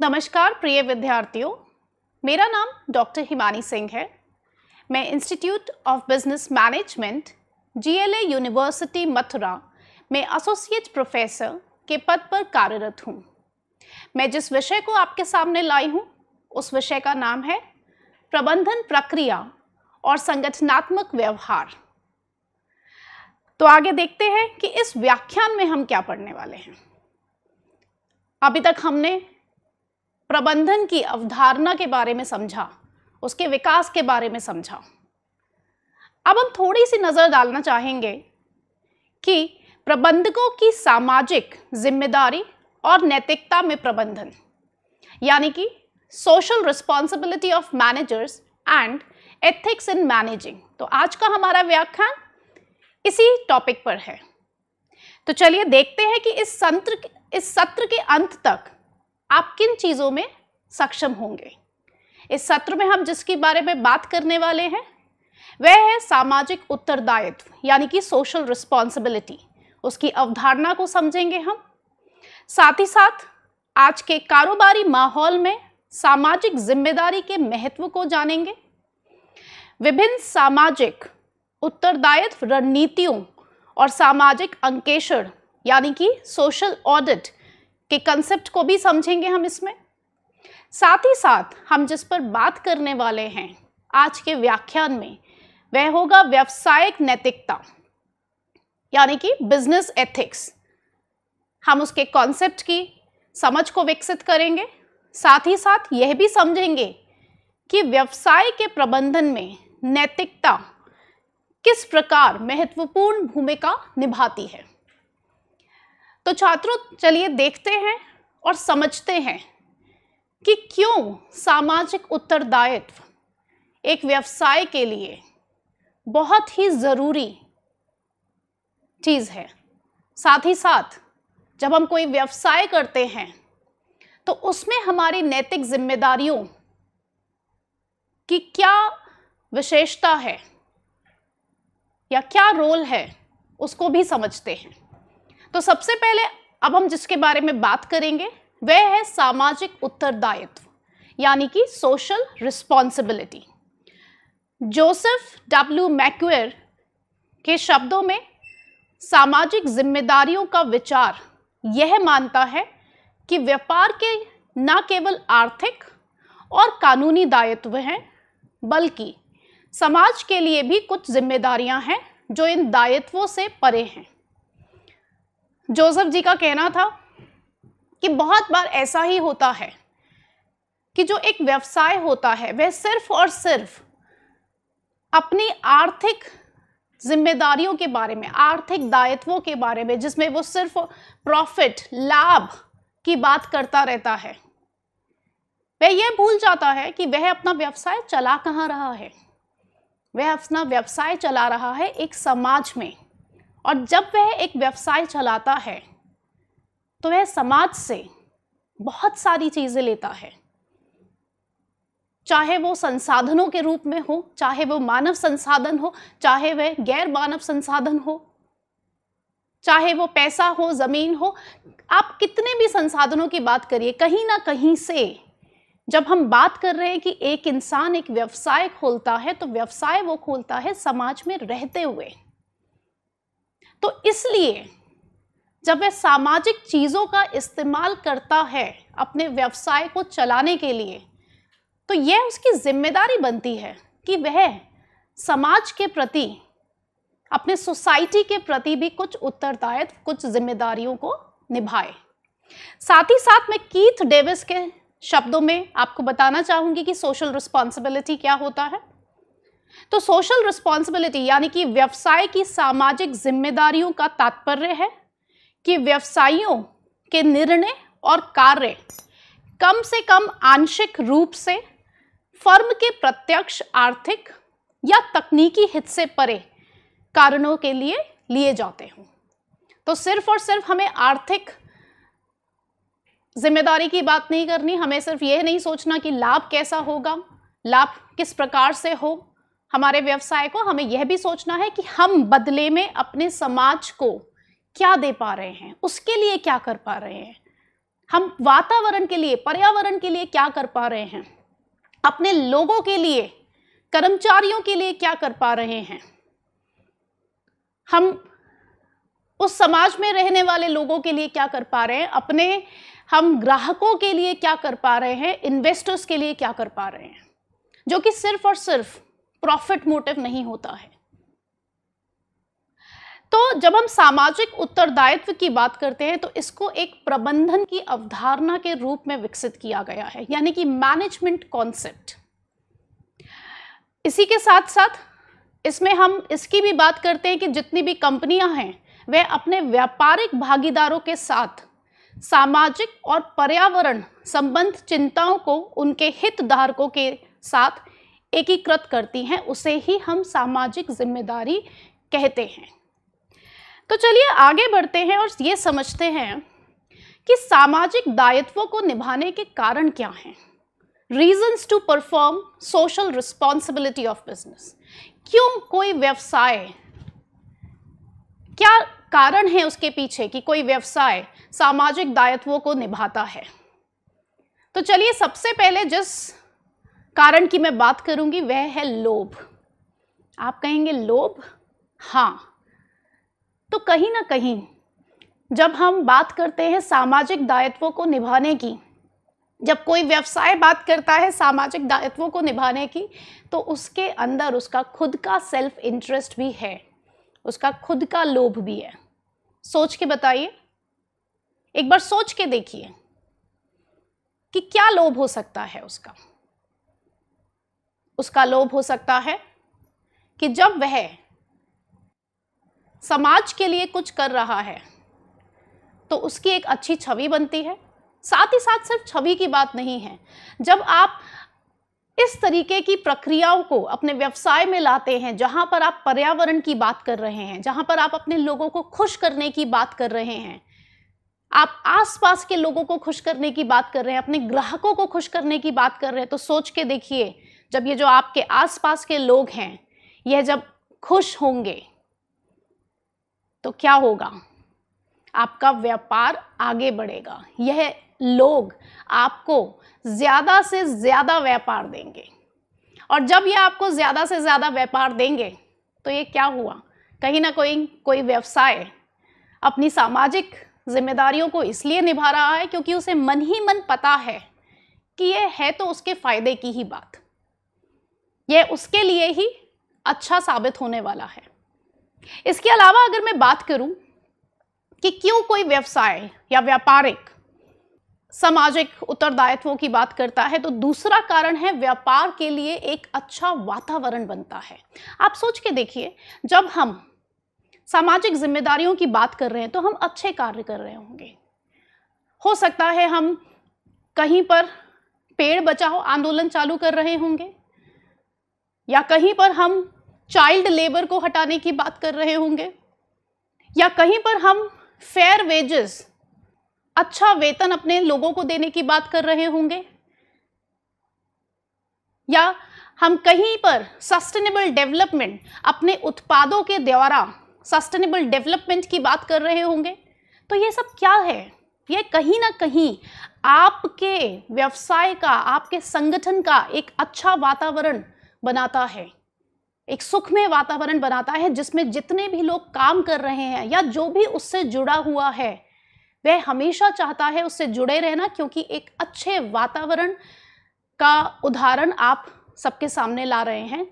नमस्कार प्रिय विद्यार्थियों मेरा नाम डॉक्टर हिमानी सिंह है मैं institute of business management GLA university Mathura में एसोसिएट प्रोफेसर के पद पर कार्यरत हूँ मैं जिस विषय को आपके सामने लाई हूँ उस विषय का नाम है प्रबंधन प्रक्रिया और संगठनात्मक व्यवहार तो आगे देखते हैं कि इस व्याख्यान में हम क्या पढ़ने वाले हैं अभी तक हमने प्रबंधन की अवधारणा के बारे में समझा उसके विकास के बारे में समझा अब हम थोड़ी सी नज़र डालना चाहेंगे कि प्रबंधकों की सामाजिक जिम्मेदारी और नैतिकता में प्रबंधन यानी कि social responsibility of managers and ethics in managing तो आज का हमारा व्याख्यान इसी टॉपिक पर है तो चलिए देखते हैं कि इस सत्र इस सत्र के अंत तक आप किन चीज़ों में सक्षम होंगे इस सत्र में हम जिसके बारे में बात करने वाले हैं वह है सामाजिक उत्तरदायित्व यानी कि सोशल रिस्पॉन्सिबिलिटी उसकी अवधारणा को समझेंगे हम साथ ही साथ आज के कारोबारी माहौल में सामाजिक जिम्मेदारी के महत्व को जानेंगे विभिन्न सामाजिक उत्तरदायित्व रणनीतियों और सामाजिक अंकेषण यानी कि सोशल ऑडिट के कंसेप्ट को भी समझेंगे हम इसमें साथ ही साथ हम जिस पर बात करने वाले हैं आज के व्याख्यान में वह होगा व्यावसायिक नैतिकता यानी कि बिजनेस एथिक्स हम उसके कॉन्सेप्ट की समझ को विकसित करेंगे साथ ही साथ यह भी समझेंगे कि व्यवसाय के प्रबंधन में नैतिकता किस प्रकार महत्वपूर्ण भूमिका निभाती है तो छात्रों चलिए देखते हैं और समझते हैं कि क्यों सामाजिक उत्तरदायित्व एक व्यवसाय के लिए बहुत ही ज़रूरी चीज़ है साथ ही साथ जब हम कोई व्यवसाय करते हैं तो उसमें हमारी नैतिक जिम्मेदारियों की क्या विशेषता है या क्या रोल है उसको भी समझते हैं तो सबसे पहले अब हम जिसके बारे में बात करेंगे वह है सामाजिक उत्तरदायित्व यानी कि social responsibility Joseph W McGuire के शब्दों में सामाजिक जिम्मेदारियों का विचार यह मानता है कि व्यापार के न केवल आर्थिक और कानूनी दायित्व हैं बल्कि समाज के लिए भी कुछ जिम्मेदारियां हैं जो इन दायित्वों से परे हैं जोसेफ जी का कहना था कि बहुत बार ऐसा ही होता है कि जो एक व्यवसाय होता है वह सिर्फ और सिर्फ अपनी आर्थिक जिम्मेदारियों के बारे में आर्थिक दायित्वों के बारे में जिसमें वो सिर्फ प्रॉफिट लाभ की बात करता रहता है वह यह भूल जाता है कि वह अपना व्यवसाय चला कहाँ रहा है वह अपना व्यवसाय चला रहा है एक समाज में और जब वह एक व्यवसाय चलाता है तो वह समाज से बहुत सारी चीज़ें लेता है चाहे वो संसाधनों के रूप में हो चाहे वो मानव संसाधन हो चाहे वह गैर मानव संसाधन हो चाहे वो पैसा हो ज़मीन हो आप कितने भी संसाधनों की बात करिए कहीं ना कहीं से जब हम बात कर रहे हैं कि एक इंसान एक व्यवसाय खोलता है तो व्यवसाय वो खोलता है समाज में रहते हुए तो इसलिए जब वह सामाजिक चीज़ों का इस्तेमाल करता है अपने व्यवसाय को चलाने के लिए तो यह उसकी जिम्मेदारी बनती है कि वह समाज के प्रति अपने सोसाइटी के प्रति भी कुछ उत्तरदायित्व कुछ जिम्मेदारियों को निभाए साथ ही साथ मैं कीथ डेविस के शब्दों में आपको बताना चाहूँगी कि सोशल रिस्पॉन्सिबिलिटी क्या होता है तो सोशल रिस्पॉन्सिबिलिटी यानी कि व्यवसाय की सामाजिक जिम्मेदारियों का तात्पर्य है कि व्यवसायियों के निर्णय और कार्य कम से कम आंशिक रूप से फर्म के प्रत्यक्ष आर्थिक या तकनीकी हित से परे कारणों के लिए लिए जाते हों तो सिर्फ और सिर्फ हमें आर्थिक जिम्मेदारी की बात नहीं करनी हमें सिर्फ यह नहीं सोचना कि लाभ कैसा होगा लाभ किस प्रकार से हो हमारे व्यवसाय को हमें यह भी सोचना है कि हम बदले में अपने समाज को क्या दे पा रहे हैं उसके लिए क्या कर पा रहे हैं हम वातावरण के लिए पर्यावरण के लिए क्या कर पा रहे हैं अपने लोगों के लिए कर्मचारियों के लिए क्या कर पा रहे हैं हम उस समाज में रहने वाले लोगों के लिए क्या कर पा रहे हैं अपने हम ग्राहकों के लिए क्या कर पा रहे हैं इन्वेस्टर्स के लिए क्या कर पा रहे हैं जो कि सिर्फ और सिर्फ प्रॉफिट मोटिव नहीं होता है तो जब हम सामाजिक उत्तरदायित्व की बात करते हैं तो इसको एक प्रबंधन की अवधारणा के रूप में विकसित किया गया है यानी कि मैनेजमेंट कॉन्सेप्ट इसी के साथ साथ इसमें हम इसकी भी बात करते हैं कि जितनी भी कंपनियां हैं वह अपने व्यापारिक भागीदारों के साथ सामाजिक और पर्यावरण संबंध चिंताओं को उनके हितधारकों के साथ एकीकृत करती हैं उसे ही हम सामाजिक जिम्मेदारी कहते हैं तो चलिए आगे बढ़ते हैं और ये समझते हैं कि सामाजिक दायित्वों को निभाने के कारण क्या हैं reasons to perform social responsibility of business क्यों कोई व्यवसाय क्या कारण है उसके पीछे कि कोई व्यवसाय सामाजिक दायित्वों को निभाता है तो चलिए सबसे पहले जिस कारण की मैं बात करूंगी वह है लोभ आप कहेंगे लोभ हाँ तो कहीं ना कहीं जब हम बात करते हैं सामाजिक दायित्वों को निभाने की जब कोई व्यवसाय बात करता है सामाजिक दायित्वों को निभाने की तो उसके अंदर उसका खुद का सेल्फ इंटरेस्ट भी है उसका खुद का लोभ भी है सोच के बताइए एक बार सोच के देखिए कि क्या लोभ हो सकता है उसका उसका लोभ हो सकता है कि जब वह समाज के लिए कुछ कर रहा है तो उसकी एक अच्छी छवि बनती है साथ ही साथ सिर्फ छवि की बात नहीं है जब आप इस तरीके की प्रक्रियाओं को अपने व्यवसाय में लाते हैं जहां पर आप पर्यावरण की बात कर रहे हैं जहां पर आप अपने लोगों को खुश करने की बात कर रहे हैं आप आसपास के लोगों को खुश करने की बात कर रहे हैं अपने ग्राहकों को खुश करने की बात कर रहे हैं तो सोच के देखिए जब ये जो आपके आसपास के लोग हैं यह जब खुश होंगे तो क्या होगा आपका व्यापार आगे बढ़ेगा यह लोग आपको ज़्यादा से ज़्यादा व्यापार देंगे और जब ये आपको ज़्यादा से ज़्यादा व्यापार देंगे तो ये क्या हुआ कहीं ना कहीं कोई व्यवसाय अपनी सामाजिक जिम्मेदारियों को इसलिए निभा रहा है क्योंकि उसे मन ही मन पता है कि ये है तो उसके फ़ायदे की ही बात यह उसके लिए ही अच्छा साबित होने वाला है इसके अलावा अगर मैं बात करूं कि क्यों कोई व्यवसाय या व्यापारिक सामाजिक उत्तरदायित्वों की बात करता है तो दूसरा कारण है व्यापार के लिए एक अच्छा वातावरण बनता है आप सोच के देखिए जब हम सामाजिक जिम्मेदारियों की बात कर रहे हैं तो हम अच्छे कार्य कर रहे होंगे हो सकता है हम कहीं पर पेड़ बचाओ आंदोलन चालू कर रहे होंगे या कहीं पर हम चाइल्ड लेबर को हटाने की बात कर रहे होंगे या कहीं पर हम फेयर वेजेस अच्छा वेतन अपने लोगों को देने की बात कर रहे होंगे या हम कहीं पर सस्टेनेबल डेवलपमेंट अपने उत्पादों के द्वारा सस्टेनेबल डेवलपमेंट की बात कर रहे होंगे तो ये सब क्या है ये कहीं ना कहीं आपके व्यवसाय का आपके संगठन का एक अच्छा वातावरण बनाता है एक सुखमय वातावरण बनाता है जिसमें जितने भी लोग काम कर रहे हैं या जो भी उससे जुड़ा हुआ है वह हमेशा चाहता है उससे जुड़े रहना क्योंकि एक अच्छे वातावरण का उदाहरण आप सबके सामने ला रहे हैं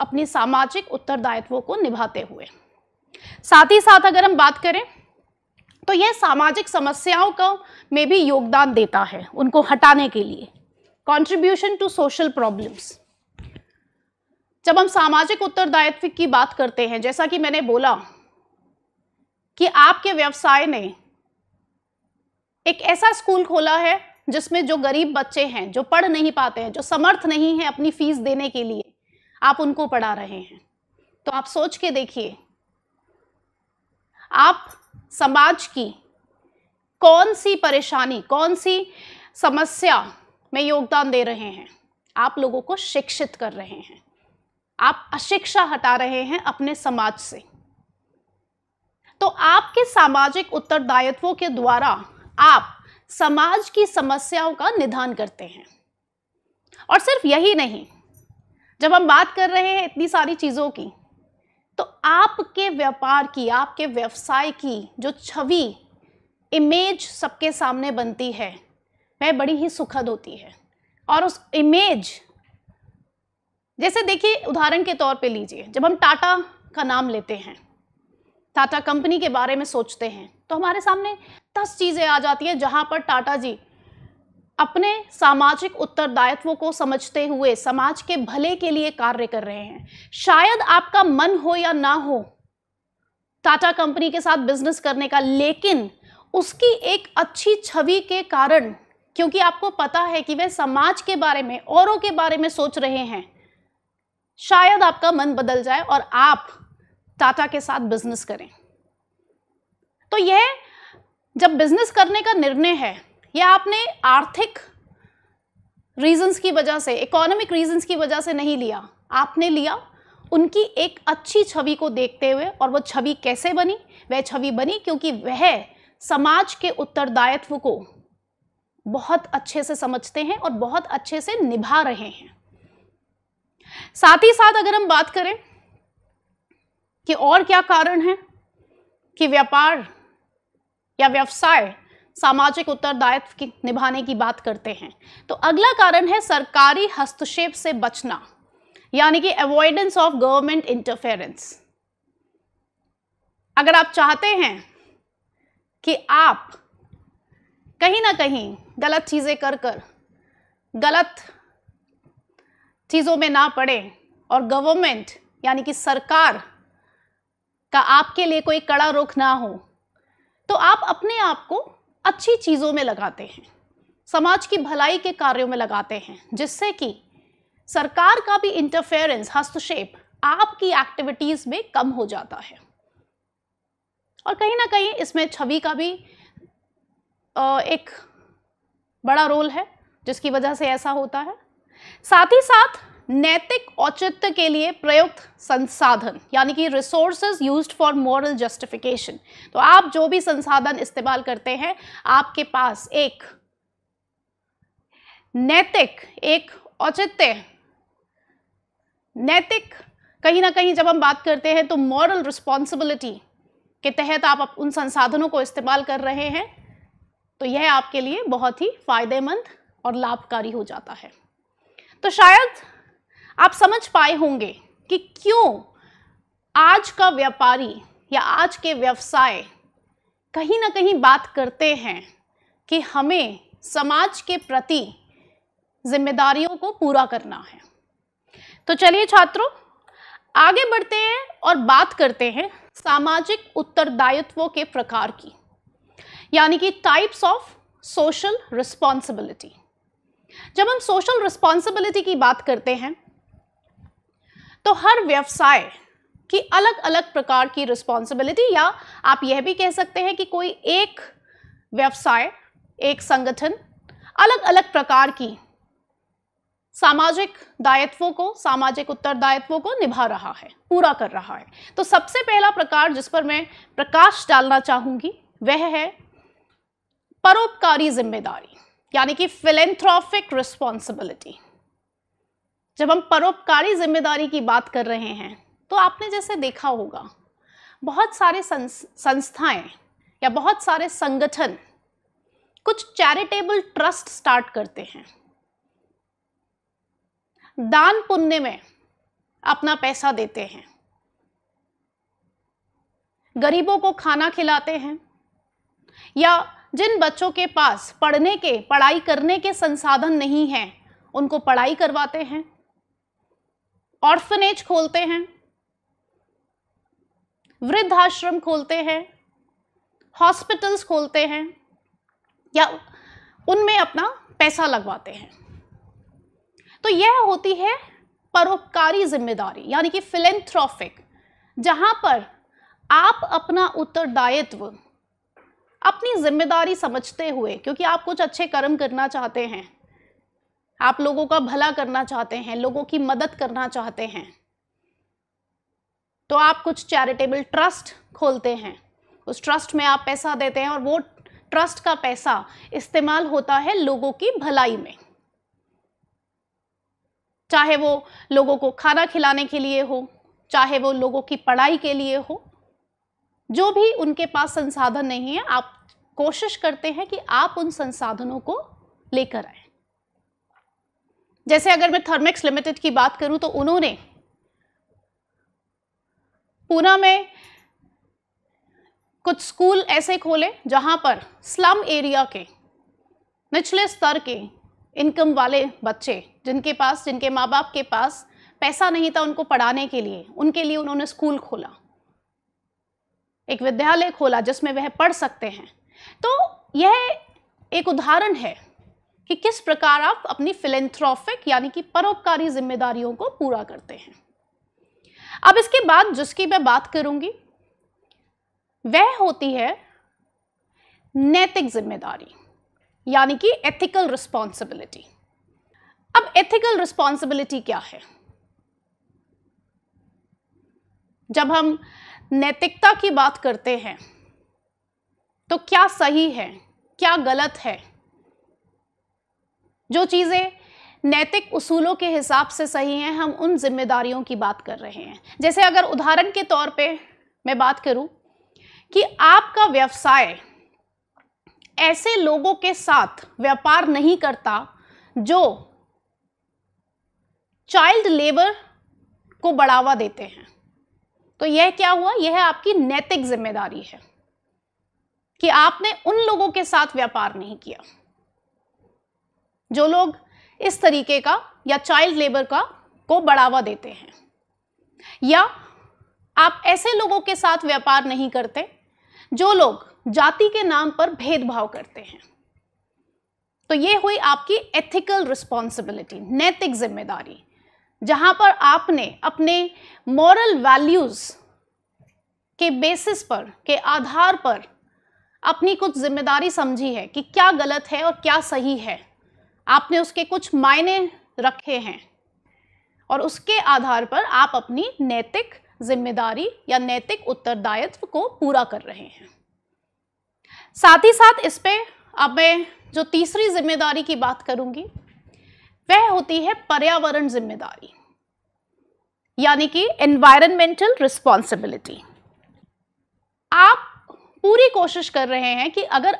अपनी सामाजिक उत्तरदायित्वों को निभाते हुए साथ ही साथ अगर हम बात करें तो यह सामाजिक समस्याओं का में भी योगदान देता है उनको हटाने के लिए कॉन्ट्रीब्यूशन टू सोशल प्रॉब्लम्स जब हम सामाजिक उत्तरदायित्व की बात करते हैं जैसा कि मैंने बोला कि आपके व्यवसाय ने एक ऐसा स्कूल खोला है जिसमें जो गरीब बच्चे हैं जो पढ़ नहीं पाते हैं जो समर्थ नहीं है अपनी फीस देने के लिए आप उनको पढ़ा रहे हैं तो आप सोच के देखिए आप समाज की कौन सी परेशानी कौन सी समस्या में योगदान दे रहे हैं आप लोगों को शिक्षित कर रहे हैं आप अशिक्षा हटा रहे हैं अपने समाज से तो आपके सामाजिक उत्तरदायित्वों के द्वारा आप समाज की समस्याओं का निदान करते हैं और सिर्फ यही नहीं जब हम बात कर रहे हैं इतनी सारी चीज़ों की तो आपके व्यापार की आपके व्यवसाय की जो छवि इमेज सबके सामने बनती है वह बड़ी ही सुखद होती है और उस इमेज जैसे देखिए उदाहरण के तौर पे लीजिए जब हम टाटा का नाम लेते हैं टाटा कंपनी के बारे में सोचते हैं तो हमारे सामने दस चीज़ें आ जाती हैं जहाँ पर टाटा जी अपने सामाजिक उत्तरदायित्व को समझते हुए समाज के भले के लिए कार्य कर रहे हैं शायद आपका मन हो या ना हो टाटा कंपनी के साथ बिजनेस करने का लेकिन उसकी एक अच्छी छवि के कारण क्योंकि आपको पता है कि वे समाज के बारे में औरों के बारे में सोच रहे हैं शायद आपका मन बदल जाए और आप टाटा के साथ बिजनेस करें तो यह जब बिजनेस करने का निर्णय है यह आपने आर्थिक रीजंस की वजह से इकोनॉमिक रीजंस की वजह से नहीं लिया आपने लिया उनकी एक अच्छी छवि को देखते हुए और वो छवि कैसे बनी वह छवि बनी क्योंकि वह समाज के उत्तरदायित्व को बहुत अच्छे से समझते हैं और बहुत अच्छे से निभा रहे हैं साथ ही साथ अगर हम बात करें कि और क्या कारण है कि व्यापार या व्यवसाय सामाजिक उत्तरदायित्व की निभाने की बात करते हैं तो अगला कारण है सरकारी हस्तक्षेप से बचना यानी कि अवॉइडेंस ऑफ गवर्नमेंट इंटरफेरेंस अगर आप चाहते हैं कि आप कहीं ना कहीं गलत चीज़ें कर कर गलत चीज़ों में ना पड़े और गवर्नमेंट यानी कि सरकार का आपके लिए कोई कड़ा रुख ना हो तो आप अपने आप को अच्छी चीज़ों में लगाते हैं समाज की भलाई के कार्यों में लगाते हैं जिससे कि सरकार का भी इंटरफेरेंस हस्तक्षेप आपकी एक्टिविटीज़ में कम हो जाता है और कहीं ना कहीं इसमें छवि का भी एक बड़ा रोल है जिसकी वजह से ऐसा होता है साथ ही साथ नैतिक औचित्य के लिए प्रयुक्त संसाधन यानी कि resources used for moral justification तो आप जो भी संसाधन इस्तेमाल करते हैं आपके पास एक नैतिक एक औचित्य नैतिक कहीं ना कहीं जब हम बात करते हैं तो मॉरल रिस्पॉन्सिबिलिटी के तहत आप उन संसाधनों को इस्तेमाल कर रहे हैं तो यह आपके लिए बहुत ही फायदेमंद और लाभकारी हो जाता है तो शायद आप समझ पाए होंगे कि क्यों आज का व्यापारी या आज के व्यवसाय कहीं ना कहीं बात करते हैं कि हमें समाज के प्रति जिम्मेदारियों को पूरा करना है तो चलिए छात्रों आगे बढ़ते हैं और बात करते हैं सामाजिक उत्तरदायित्वों के प्रकार की यानी कि टाइप्स ऑफ सोशल रिस्पॉन्सिबिलिटी जब हम सोशल रिस्पॉन्सिबिलिटी की बात करते हैं तो हर व्यवसाय की अलग अलग प्रकार की रिस्पॉन्सिबिलिटी या आप यह भी कह सकते हैं कि कोई एक व्यवसाय एक संगठन अलग अलग प्रकार की सामाजिक दायित्वों को सामाजिक उत्तरदायित्वों को निभा रहा है पूरा कर रहा है तो सबसे पहला प्रकार जिस पर मैं प्रकाश डालना चाहूंगी वह है परोपकारी जिम्मेदारी यानी कि फिलेंथ्रॉफिक रिस्पॉन्सिबिलिटी जब हम परोपकारी जिम्मेदारी की बात कर रहे हैं तो आपने जैसे देखा होगा बहुत सारे संस्थाएं या बहुत सारे संगठन कुछ चैरिटेबल ट्रस्ट स्टार्ट करते हैं दान पुण्य में अपना पैसा देते हैं गरीबों को खाना खिलाते हैं या जिन बच्चों के पास पढ़ने के पढ़ाई करने के संसाधन नहीं हैं उनको पढ़ाई करवाते हैं ऑर्फनेज खोलते हैं वृद्धाश्रम खोलते हैं हॉस्पिटल्स खोलते हैं या उनमें अपना पैसा लगवाते हैं तो यह होती है परोपकारी जिम्मेदारी यानी कि फिलेंथ्रॉफिक जहाँ पर आप अपना उत्तरदायित्व अपनी जिम्मेदारी समझते हुए क्योंकि आप कुछ अच्छे कर्म करना चाहते हैं आप लोगों का भला करना चाहते हैं लोगों की मदद करना चाहते हैं तो आप कुछ चैरिटेबल ट्रस्ट खोलते हैं उस ट्रस्ट में आप पैसा देते हैं और वो ट्रस्ट का पैसा इस्तेमाल होता है लोगों की भलाई में चाहे वो लोगों को खाना खिलाने के लिए हो चाहे वो लोगों की पढ़ाई के लिए हो जो भी उनके पास संसाधन नहीं है आप कोशिश करते हैं कि आप उन संसाधनों को लेकर आए जैसे अगर मैं थर्मेक्स लिमिटेड की बात करूं तो उन्होंने पूना में कुछ स्कूल ऐसे खोले जहां पर स्लम एरिया के निचले स्तर के इनकम वाले बच्चे जिनके पास जिनके माँ बाप के पास पैसा नहीं था उनको पढ़ाने के लिए उनके लिए उन्होंने स्कूल खोला एक विद्यालय खोला जिसमें वह पढ़ सकते हैं तो यह एक उदाहरण है कि किस प्रकार आप अपनी फिलेंथ्रॉफिक यानी कि परोपकारी जिम्मेदारियों को पूरा करते हैं अब इसके बाद जिसकी मैं बात करूंगी वह होती है नैतिक जिम्मेदारी यानी कि एथिकल रिस्पॉन्सिबिलिटी अब एथिकल रिस्पॉन्सिबिलिटी क्या है जब हम नैतिकता की बात करते हैं तो क्या सही है क्या गलत है जो चीज़ें नैतिक उसूलों के हिसाब से सही हैं हम उन जिम्मेदारियों की बात कर रहे हैं जैसे अगर उदाहरण के तौर पे मैं बात करूं कि आपका व्यवसाय ऐसे लोगों के साथ व्यापार नहीं करता जो चाइल्ड लेबर को बढ़ावा देते हैं तो यह क्या हुआ यह आपकी नैतिक जिम्मेदारी है कि आपने उन लोगों के साथ व्यापार नहीं किया जो लोग इस तरीके का या चाइल्ड लेबर का को बढ़ावा देते हैं या आप ऐसे लोगों के साथ व्यापार नहीं करते जो लोग जाति के नाम पर भेदभाव करते हैं तो ये हुई आपकी एथिकल रिस्पॉन्सिबिलिटी नैतिक जिम्मेदारी जहाँ पर आपने अपने मॉरल वैल्यूज़ के बेसिस पर के आधार पर अपनी कुछ जिम्मेदारी समझी है कि क्या गलत है और क्या सही है आपने उसके कुछ मायने रखे हैं और उसके आधार पर आप अपनी नैतिक जिम्मेदारी या नैतिक उत्तरदायित्व को पूरा कर रहे हैं साथ ही साथ इस पे अब मैं जो तीसरी जिम्मेदारी की बात करूंगी वह होती है पर्यावरण जिम्मेदारी यानी कि एनवायरमेंटल रिस्पॉन्सिबिलिटी आप पूरी कोशिश कर रहे हैं कि अगर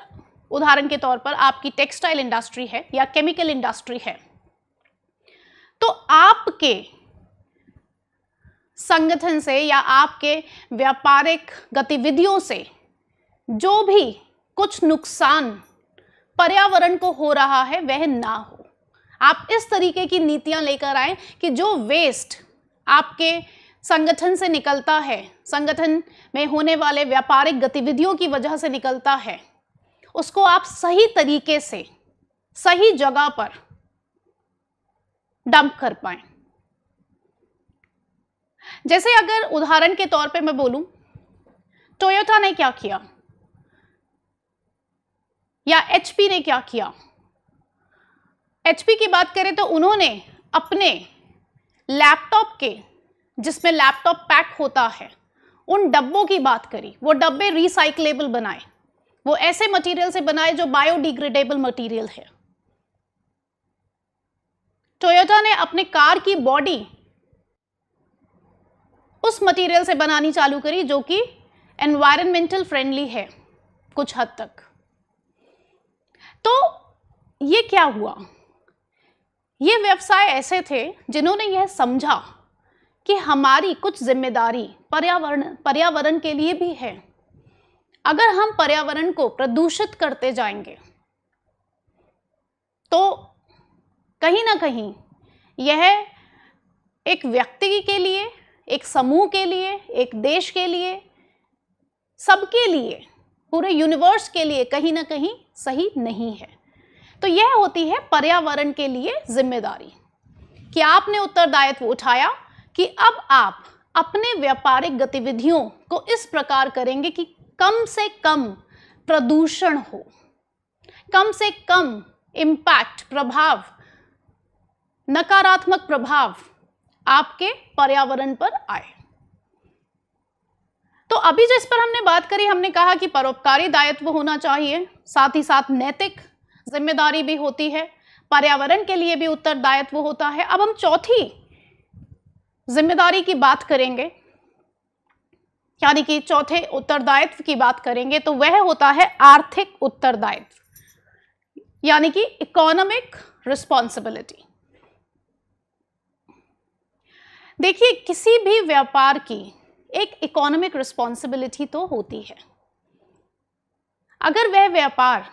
उदाहरण के तौर पर आपकी टेक्सटाइल इंडस्ट्री है या केमिकल इंडस्ट्री है तो आपके संगठन से या आपके व्यापारिक गतिविधियों से जो भी कुछ नुकसान पर्यावरण को हो रहा है वह ना हो आप इस तरीके की नीतियां लेकर आए कि जो वेस्ट आपके संगठन से निकलता है संगठन में होने वाले व्यापारिक गतिविधियों की वजह से निकलता है उसको आप सही तरीके से सही जगह पर डंप कर पाए जैसे अगर उदाहरण के तौर पे मैं बोलूं टोयोटा ने क्या किया या एचपी ने क्या किया एचपी की बात करें तो उन्होंने अपने लैपटॉप के जिसमें लैपटॉप पैक होता है उन डब्बों की बात करी वो डब्बे रिसाइकलेबल बनाए वो ऐसे मटेरियल से बनाए जो बायोडिग्रेडेबल मटेरियल है टोयोटा ने अपने कार की बॉडी उस मटेरियल से बनानी चालू करी जो कि एनवायरमेंटल फ्रेंडली है कुछ हद तक तो ये क्या हुआ ये व्यवसाय ऐसे थे जिन्होंने यह समझा कि हमारी कुछ जिम्मेदारी पर्यावरण पर्यावरण के लिए भी है अगर हम पर्यावरण को प्रदूषित करते जाएंगे तो कहीं ना कहीं यह एक व्यक्ति के लिए एक समूह के लिए एक देश के लिए सबके लिए पूरे यूनिवर्स के लिए कहीं ना कहीं सही नहीं है तो यह होती है पर्यावरण के लिए जिम्मेदारी कि आपने उत्तरदायित्व उठाया कि अब आप अपने व्यापारिक गतिविधियों को इस प्रकार करेंगे कि कम से कम प्रदूषण हो कम से कम इम्पैक्ट प्रभाव नकारात्मक प्रभाव आपके पर्यावरण पर आए तो अभी जिस पर हमने बात करी हमने कहा कि परोपकारी दायित्व होना चाहिए साथ ही साथ नैतिक जिम्मेदारी भी होती है पर्यावरण के लिए भी उत्तरदायित्व होता है अब हम चौथी जिम्मेदारी की बात करेंगे यानी कि चौथे उत्तरदायित्व की बात करेंगे तो वह होता है आर्थिक उत्तरदायित्व यानी कि इकोनॉमिक रिस्पॉन्सिबिलिटी देखिए किसी भी व्यापार की एक इकोनॉमिक रिस्पॉन्सिबिलिटी तो होती है अगर वह व्यापार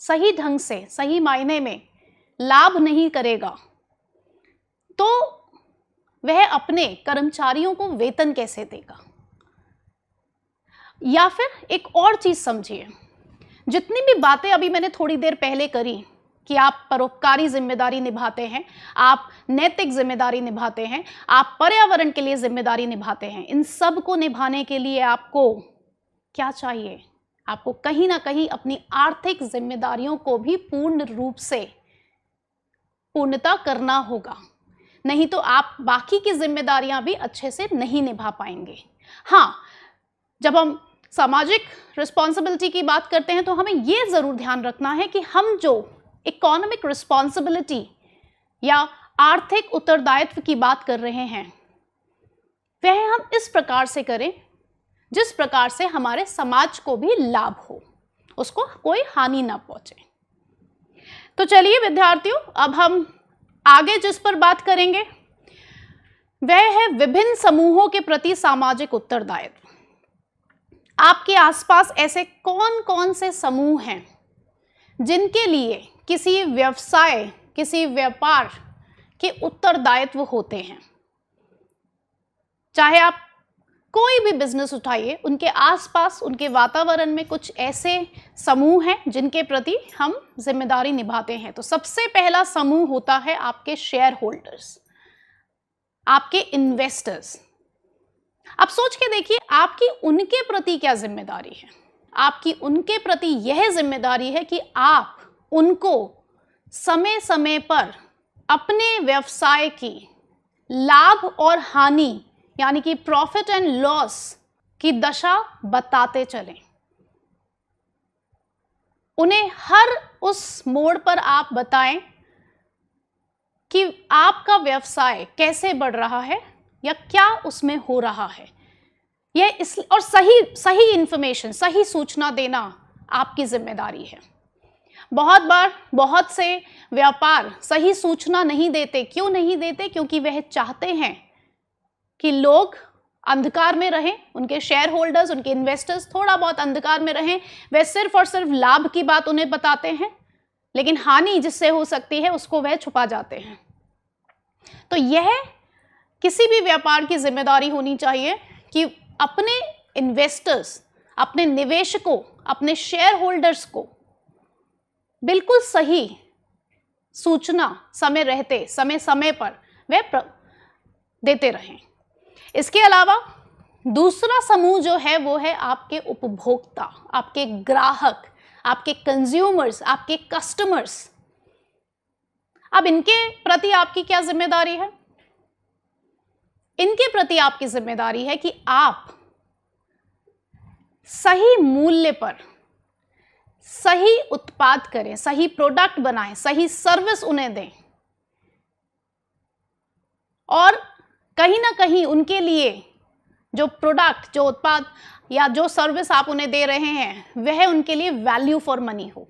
सही ढंग से सही मायने में लाभ नहीं करेगा तो वह अपने कर्मचारियों को वेतन कैसे देगा या फिर एक और चीज़ समझिए जितनी भी बातें अभी मैंने थोड़ी देर पहले करी कि आप परोपकारी जिम्मेदारी निभाते हैं आप नैतिक जिम्मेदारी निभाते हैं आप पर्यावरण के लिए जिम्मेदारी निभाते हैं इन सब को निभाने के लिए आपको क्या चाहिए आपको कहीं ना कहीं अपनी आर्थिक जिम्मेदारियों को भी पूर्ण रूप से पूर्णता करना होगा नहीं तो आप बाकी की जिम्मेदारियां भी अच्छे से नहीं निभा पाएंगे हाँ जब हम सामाजिक रिस्पॉन्सिबिलिटी की बात करते हैं तो हमें ये ज़रूर ध्यान रखना है कि हम जो इकोनॉमिक रिस्पॉन्सिबिलिटी या आर्थिक उत्तरदायित्व की बात कर रहे हैं वह हम इस प्रकार से करें जिस प्रकार से हमारे समाज को भी लाभ हो उसको कोई हानि ना पहुंचे तो चलिए विद्यार्थियों अब हम आगे जिस पर बात करेंगे वह है विभिन्न समूहों के प्रति सामाजिक उत्तरदायित्व आपके आसपास ऐसे कौन कौन से समूह हैं जिनके लिए किसी व्यवसाय किसी व्यापार के उत्तरदायित्व होते हैं चाहे आप कोई भी बिजनेस उठाइए उनके आसपास उनके वातावरण में कुछ ऐसे समूह हैं जिनके प्रति हम जिम्मेदारी निभाते हैं तो सबसे पहला समूह होता है आपके शेयर होल्डर्स आपके इन्वेस्टर्स अब सोच के देखिए आपकी उनके प्रति क्या जिम्मेदारी है आपकी उनके प्रति यह जिम्मेदारी है कि आप उनको समय समय पर अपने व्यवसाय की लाभ और हानि यानी कि प्रॉफिट एंड लॉस की दशा बताते चलें उन्हें हर उस मोड़ पर आप बताएं कि आपका व्यवसाय कैसे बढ़ रहा है या क्या उसमें हो रहा है यह इस और सही सही इन्फॉर्मेशन सही सूचना देना आपकी जिम्मेदारी है बहुत बार बहुत से व्यापार सही सूचना नहीं देते क्यों नहीं देते क्योंकि वह चाहते हैं कि लोग अंधकार में रहें उनके शेयर होल्डर्स उनके इन्वेस्टर्स थोड़ा बहुत अंधकार में रहें वे सिर्फ और सिर्फ लाभ की बात उन्हें बताते हैं लेकिन हानि जिससे हो सकती है उसको वह छुपा जाते हैं तो यह किसी भी व्यापार की जिम्मेदारी होनी चाहिए कि अपने इन्वेस्टर्स अपने निवेशकों अपने शेयर होल्डर्स को बिल्कुल सही सूचना समय रहते समय समय पर वह देते रहें इसके अलावा दूसरा समूह जो है वो है आपके उपभोक्ता आपके ग्राहक आपके कंज्यूमर्स आपके कस्टमर्स अब इनके प्रति आपकी क्या जिम्मेदारी है इनके प्रति आपकी जिम्मेदारी है कि आप सही मूल्य पर सही उत्पाद करें सही प्रोडक्ट बनाएं सही सर्विस उन्हें दें और कहीं ना कहीं उनके लिए जो प्रोडक्ट जो उत्पाद या जो सर्विस आप उन्हें दे रहे हैं वह उनके लिए वैल्यू फॉर मनी हो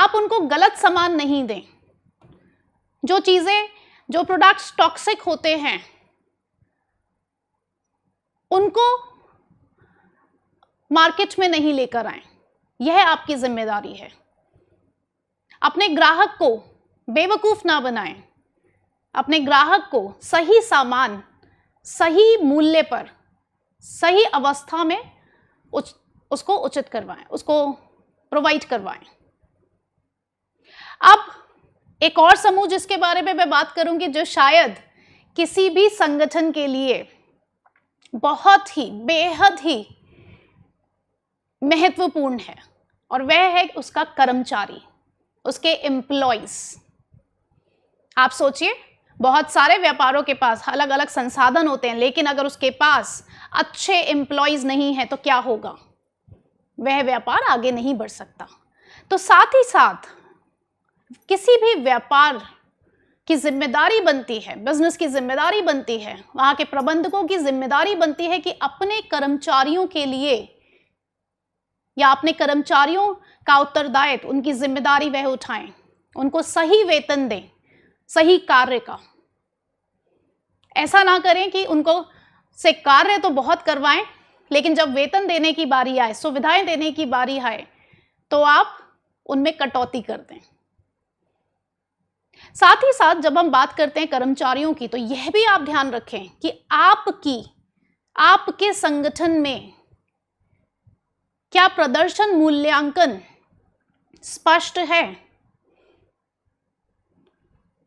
आप उनको गलत सामान नहीं दें जो चीज़ें जो प्रोडक्ट्स टॉक्सिक होते हैं उनको मार्केट में नहीं लेकर आए यह आपकी जिम्मेदारी है अपने ग्राहक को बेवकूफ़ ना बनाएं अपने ग्राहक को सही सामान सही मूल्य पर सही अवस्था में उच, उसको उचित करवाएं उसको प्रोवाइड करवाएं अब एक और समूह जिसके बारे में मैं बात करूंगी जो शायद किसी भी संगठन के लिए बहुत ही बेहद ही महत्वपूर्ण है और वह है उसका कर्मचारी उसके एम्प्लॉयज आप सोचिए बहुत सारे व्यापारों के पास अलग अलग संसाधन होते हैं लेकिन अगर उसके पास अच्छे एम्प्लॉयज़ नहीं हैं तो क्या होगा वह व्यापार आगे नहीं बढ़ सकता तो साथ ही साथ किसी भी व्यापार की जिम्मेदारी बनती है बिजनेस की जिम्मेदारी बनती है वहाँ के प्रबंधकों की जिम्मेदारी बनती है कि अपने कर्मचारियों के लिए या अपने कर्मचारियों का उत्तरदायित्व उनकी जिम्मेदारी वह उठाएं उनको सही वेतन दें सही कार्य का ऐसा ना करें कि उनको से कार्य तो बहुत करवाएं लेकिन जब वेतन देने की बारी आए सुविधाएं देने की बारी आए तो आप उनमें कटौती कर दें साथ ही साथ जब हम बात करते हैं कर्मचारियों की तो यह भी आप ध्यान रखें कि आपकी आपके संगठन में क्या प्रदर्शन मूल्यांकन स्पष्ट है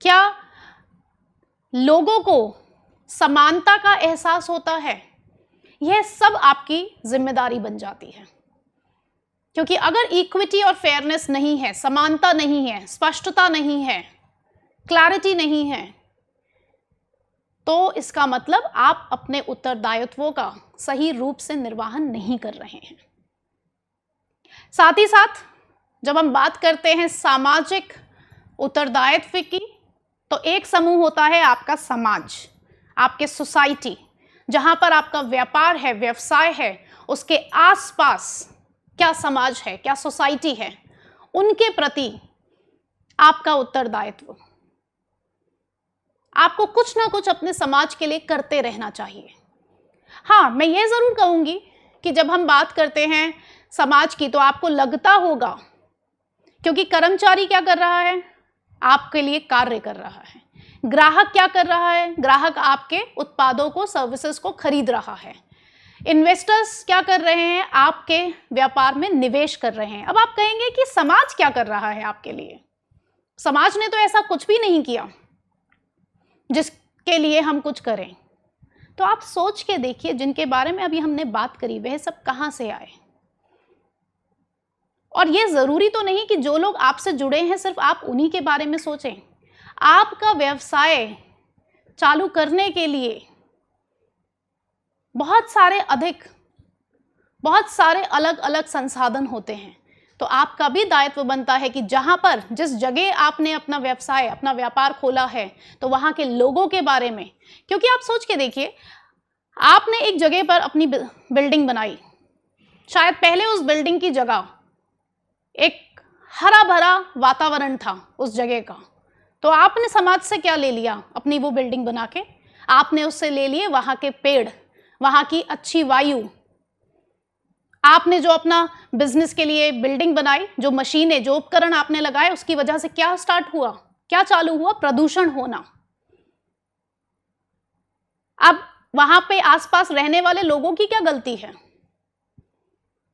क्या लोगों को समानता का एहसास होता है यह सब आपकी जिम्मेदारी बन जाती है क्योंकि अगर इक्विटी और फेयरनेस नहीं है समानता नहीं है स्पष्टता नहीं है क्लैरिटी नहीं है तो इसका मतलब आप अपने उत्तरदायित्वों का सही रूप से निर्वाहन नहीं कर रहे हैं साथ ही साथ जब हम बात करते हैं सामाजिक उत्तरदायित्व की तो एक समूह होता है आपका समाज आपके सोसाइटी जहाँ पर आपका व्यापार है व्यवसाय है उसके आसपास क्या समाज है क्या सोसाइटी है उनके प्रति आपका उत्तरदायित्व आपको कुछ ना कुछ अपने समाज के लिए करते रहना चाहिए हाँ मैं ये ज़रूर कहूँगी कि जब हम बात करते हैं समाज की तो आपको लगता होगा क्योंकि कर्मचारी क्या कर रहा है आपके लिए कार्य कर रहा है ग्राहक क्या कर रहा है ग्राहक आपके उत्पादों को सर्विसेज को खरीद रहा है इन्वेस्टर्स क्या कर रहे हैं आपके व्यापार में निवेश कर रहे हैं अब आप कहेंगे कि समाज क्या कर रहा है आपके लिए समाज ने तो ऐसा कुछ भी नहीं किया जिसके लिए हम कुछ करें तो आप सोच के देखिए जिनके बारे में अभी हमने बात करी वह सब कहाँ से आए और ये ज़रूरी तो नहीं कि जो लोग आपसे जुड़े हैं सिर्फ आप उन्हीं के बारे में सोचें आपका व्यवसाय चालू करने के लिए बहुत सारे अधिक बहुत सारे अलग अलग संसाधन होते हैं तो आपका भी दायित्व बनता है कि जहाँ पर जिस जगह आपने अपना व्यवसाय अपना व्यापार खोला है तो वहाँ के लोगों के बारे में क्योंकि आप सोच के देखिए आपने एक जगह पर अपनी बिल्डिंग बनाई शायद पहले उस बिल्डिंग की जगह एक हरा भरा वातावरण था उस जगह का तो आपने समाज से क्या ले लिया अपनी वो बिल्डिंग बना के आपने उससे ले लिए वहां के पेड़ वहां की अच्छी वायु आपने जो अपना बिजनेस के लिए बिल्डिंग बनाई जो मशीनें जो उपकरण आपने लगाए उसकी वजह से क्या स्टार्ट हुआ क्या चालू हुआ प्रदूषण होना अब वहां पे आसपास रहने वाले लोगों की क्या गलती है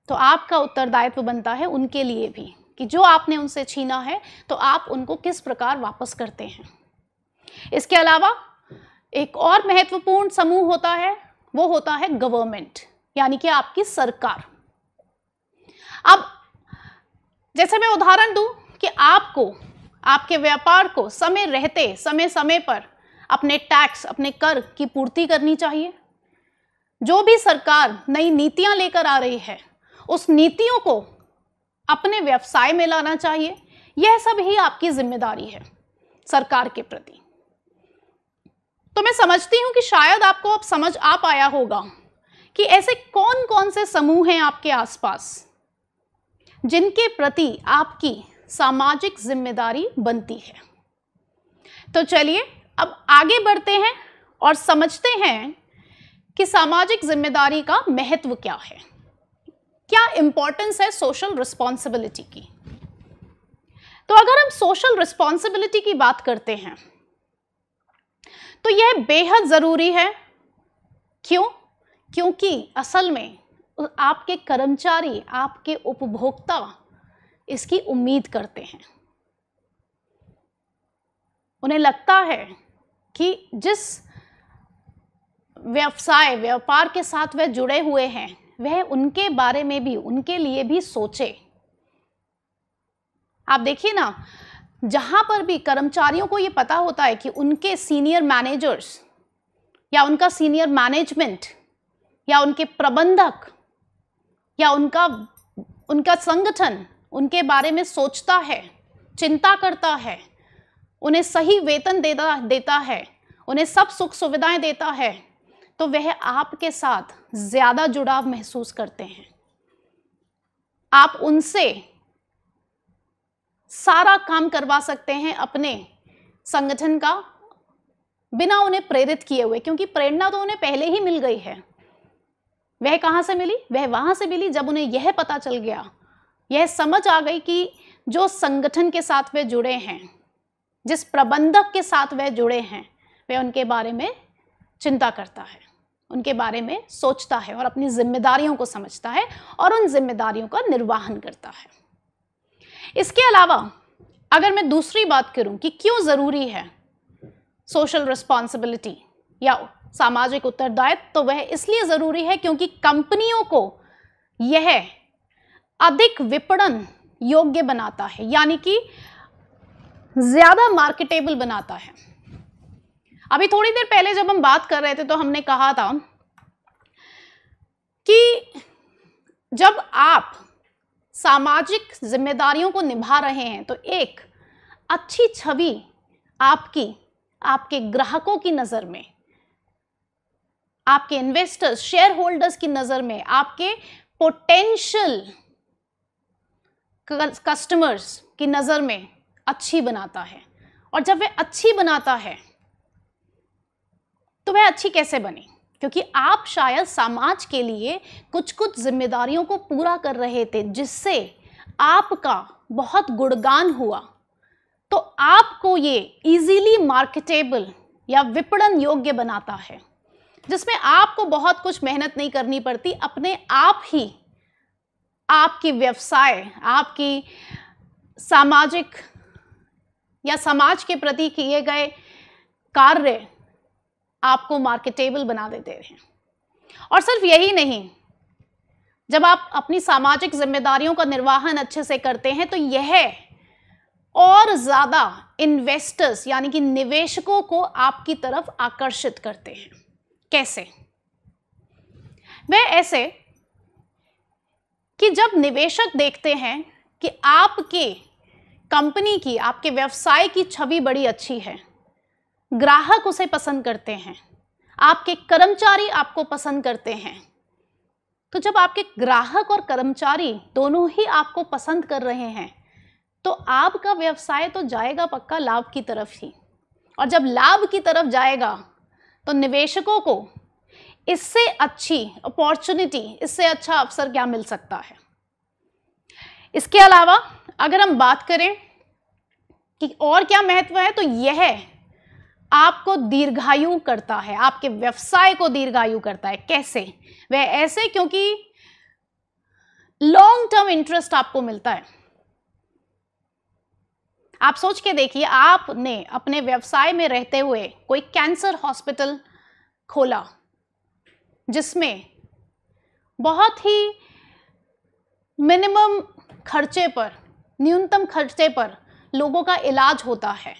तो आपका उत्तरदायित्व बनता है उनके लिए भी कि जो आपने उनसे छीना है तो आप उनको किस प्रकार वापस करते हैं इसके अलावा एक और महत्वपूर्ण समूह होता है वो होता है गवर्नमेंट यानी कि आपकी सरकार अब जैसे मैं उदाहरण दूं कि आपको आपके व्यापार को समय रहते समय समय पर अपने टैक्स अपने कर की पूर्ति करनी चाहिए जो भी सरकार नई नीतियां लेकर आ रही है उस नीतियों को अपने व्यवसाय में लाना चाहिए यह सब ही आपकी जिम्मेदारी है सरकार के प्रति तो मैं समझती हूं कि शायद आपको अब समझ आ पाया होगा कि ऐसे कौन कौन से समूह हैं आपके आसपास जिनके प्रति आपकी सामाजिक जिम्मेदारी बनती है तो चलिए अब आगे बढ़ते हैं और समझते हैं कि सामाजिक जिम्मेदारी का महत्व क्या है क्या इंपॉर्टेंस है सोशल रिस्पॉन्सिबिलिटी की तो अगर हम सोशल रिस्पॉन्सिबिलिटी की बात करते हैं तो यह बेहद ज़रूरी है क्यों क्योंकि असल में आपके कर्मचारी आपके उपभोक्ता इसकी उम्मीद करते हैं उन्हें लगता है कि जिस व्यवसाय व्यापार के साथ वह जुड़े हुए हैं वह उनके बारे में भी उनके लिए भी सोचे आप देखिए ना जहां पर भी कर्मचारियों को ये पता होता है कि उनके सीनियर मैनेजर्स या उनका सीनियर मैनेजमेंट या उनके प्रबंधक या उनका उनका संगठन उनके बारे में सोचता है चिंता करता है उन्हें सही वेतन देता देता है उन्हें सब सुख सुविधाएं देता है तो वह आपके साथ ज़्यादा जुड़ाव महसूस करते हैं आप उनसे सारा काम करवा सकते हैं अपने संगठन का बिना उन्हें प्रेरित किए हुए क्योंकि प्रेरणा तो उन्हें पहले ही मिल गई है वह कहाँ से मिली वह वहां से मिली जब उन्हें यह पता चल गया यह समझ आ गई कि जो संगठन के साथ वे जुड़े हैं जिस प्रबंधक के साथ वे जुड़े हैं वे उनके बारे में चिंता करता है उनके बारे में सोचता है और अपनी जिम्मेदारियों को समझता है और उन जिम्मेदारियों का निर्वाहन करता है इसके अलावा अगर मैं दूसरी बात करूं कि क्यों ज़रूरी है सोशल रिस्पॉन्सिबिलिटी या सामाजिक उत्तरदायित्व तो वह इसलिए ज़रूरी है क्योंकि कंपनियों को यह अधिक विपणन योग्य बनाता है यानी कि ज़्यादा मार्केटेबल बनाता है अभी थोड़ी देर पहले जब हम बात कर रहे थे तो हमने कहा था कि जब आप सामाजिक जिम्मेदारियों को निभा रहे हैं तो एक अच्छी छवि आपकी आपके ग्राहकों की नज़र में आपके इन्वेस्टर्स शेयर होल्डर्स की नज़र में आपके पोटेंशियल कस्टमर्स की नज़र में अच्छी बनाता है और जब वह अच्छी बनाता है तो वह अच्छी कैसे बने क्योंकि आप शायद समाज के लिए कुछ कुछ जिम्मेदारियों को पूरा कर रहे थे जिससे आपका बहुत गुणगान हुआ तो आपको ये इजीली मार्केटेबल या विपणन योग्य बनाता है जिसमें आपको बहुत कुछ मेहनत नहीं करनी पड़ती अपने आप ही आपकी व्यवसाय आपकी सामाजिक या समाज के प्रति किए गए कार्य आपको मार्केटेबल बना देते हैं और सिर्फ यही नहीं जब आप अपनी सामाजिक जिम्मेदारियों का निर्वाहन अच्छे से करते हैं तो यह और ज़्यादा इन्वेस्टर्स यानी कि निवेशकों को आपकी तरफ आकर्षित करते हैं कैसे वह ऐसे कि जब निवेशक देखते हैं कि आपके कंपनी की आपके व्यवसाय की छवि बड़ी अच्छी है ग्राहक उसे पसंद करते हैं आपके कर्मचारी आपको पसंद करते हैं तो जब आपके ग्राहक और कर्मचारी दोनों ही आपको पसंद कर रहे हैं तो आपका व्यवसाय तो जाएगा पक्का लाभ की तरफ ही और जब लाभ की तरफ जाएगा तो निवेशकों को इससे अच्छी अपॉर्चुनिटी इससे अच्छा अवसर क्या मिल सकता है इसके अलावा अगर हम बात करें कि और क्या महत्व है तो यह आपको दीर्घायु करता है आपके व्यवसाय को दीर्घायु करता है कैसे वह ऐसे क्योंकि लॉन्ग टर्म इंटरेस्ट आपको मिलता है आप सोच के देखिए आपने अपने व्यवसाय में रहते हुए कोई कैंसर हॉस्पिटल खोला जिसमें बहुत ही मिनिमम खर्चे पर न्यूनतम खर्चे पर लोगों का इलाज होता है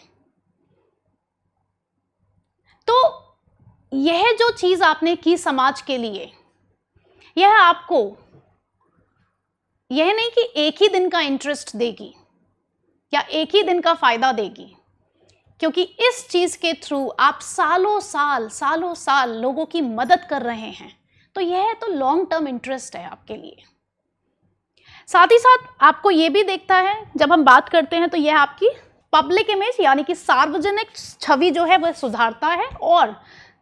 तो यह जो चीज़ आपने की समाज के लिए यह आपको यह नहीं कि एक ही दिन का इंटरेस्ट देगी या एक ही दिन का फायदा देगी क्योंकि इस चीज़ के थ्रू आप सालों साल सालों साल लोगों की मदद कर रहे हैं तो यह तो लॉन्ग टर्म इंटरेस्ट है आपके लिए साथ ही साथ आपको यह भी देखता है जब हम बात करते हैं तो यह आपकी पब्लिक इमेज यानी कि सार्वजनिक छवि जो है वह सुधारता है और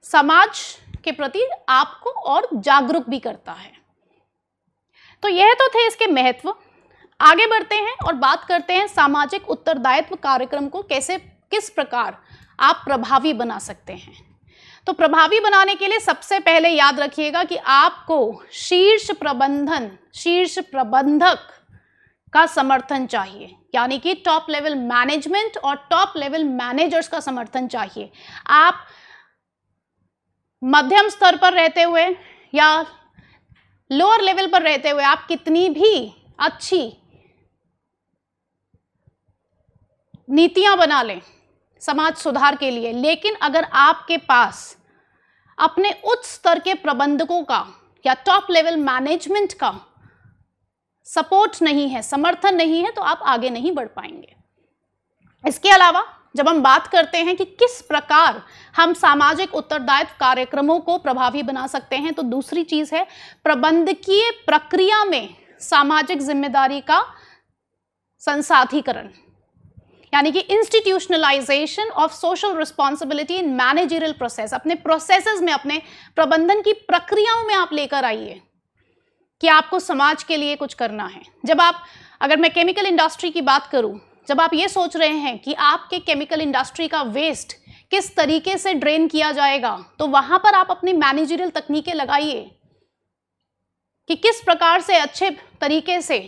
समाज के प्रति आपको और जागरूक भी करता है तो यह तो थे इसके महत्व आगे बढ़ते हैं और बात करते हैं सामाजिक उत्तरदायित्व कार्यक्रम को कैसे किस प्रकार आप प्रभावी बना सकते हैं तो प्रभावी बनाने के लिए सबसे पहले याद रखिएगा कि आपको शीर्ष प्रबंधन शीर्ष प्रबंधक का समर्थन चाहिए यानी कि टॉप लेवल मैनेजमेंट और टॉप लेवल मैनेजर्स का समर्थन चाहिए आप मध्यम स्तर पर रहते हुए या लोअर लेवल पर रहते हुए आप कितनी भी अच्छी नीतियां बना लें समाज सुधार के लिए लेकिन अगर आपके पास अपने उच्च स्तर के प्रबंधकों का या टॉप लेवल मैनेजमेंट का सपोर्ट नहीं है समर्थन नहीं है तो आप आगे नहीं बढ़ पाएंगे इसके अलावा जब हम बात करते हैं कि किस प्रकार हम सामाजिक उत्तरदायित्व कार्यक्रमों को प्रभावी बना सकते हैं तो दूसरी चीज़ है प्रबंधकीय प्रक्रिया में सामाजिक जिम्मेदारी का संसाधीकरण यानी कि institutionalisation of social responsibility in managerial process अपने प्रोसेसेस में अपने प्रबंधन की प्रक्रियाओं में आप लेकर आइए कि आपको समाज के लिए कुछ करना है जब आप अगर मैं केमिकल इंडस्ट्री की बात करूं जब आप ये सोच रहे हैं कि आपके केमिकल इंडस्ट्री का वेस्ट किस तरीके से ड्रेन किया जाएगा तो वहां पर आप अपनी मैनेजरियल तकनीकें लगाइए कि किस प्रकार से अच्छे तरीके से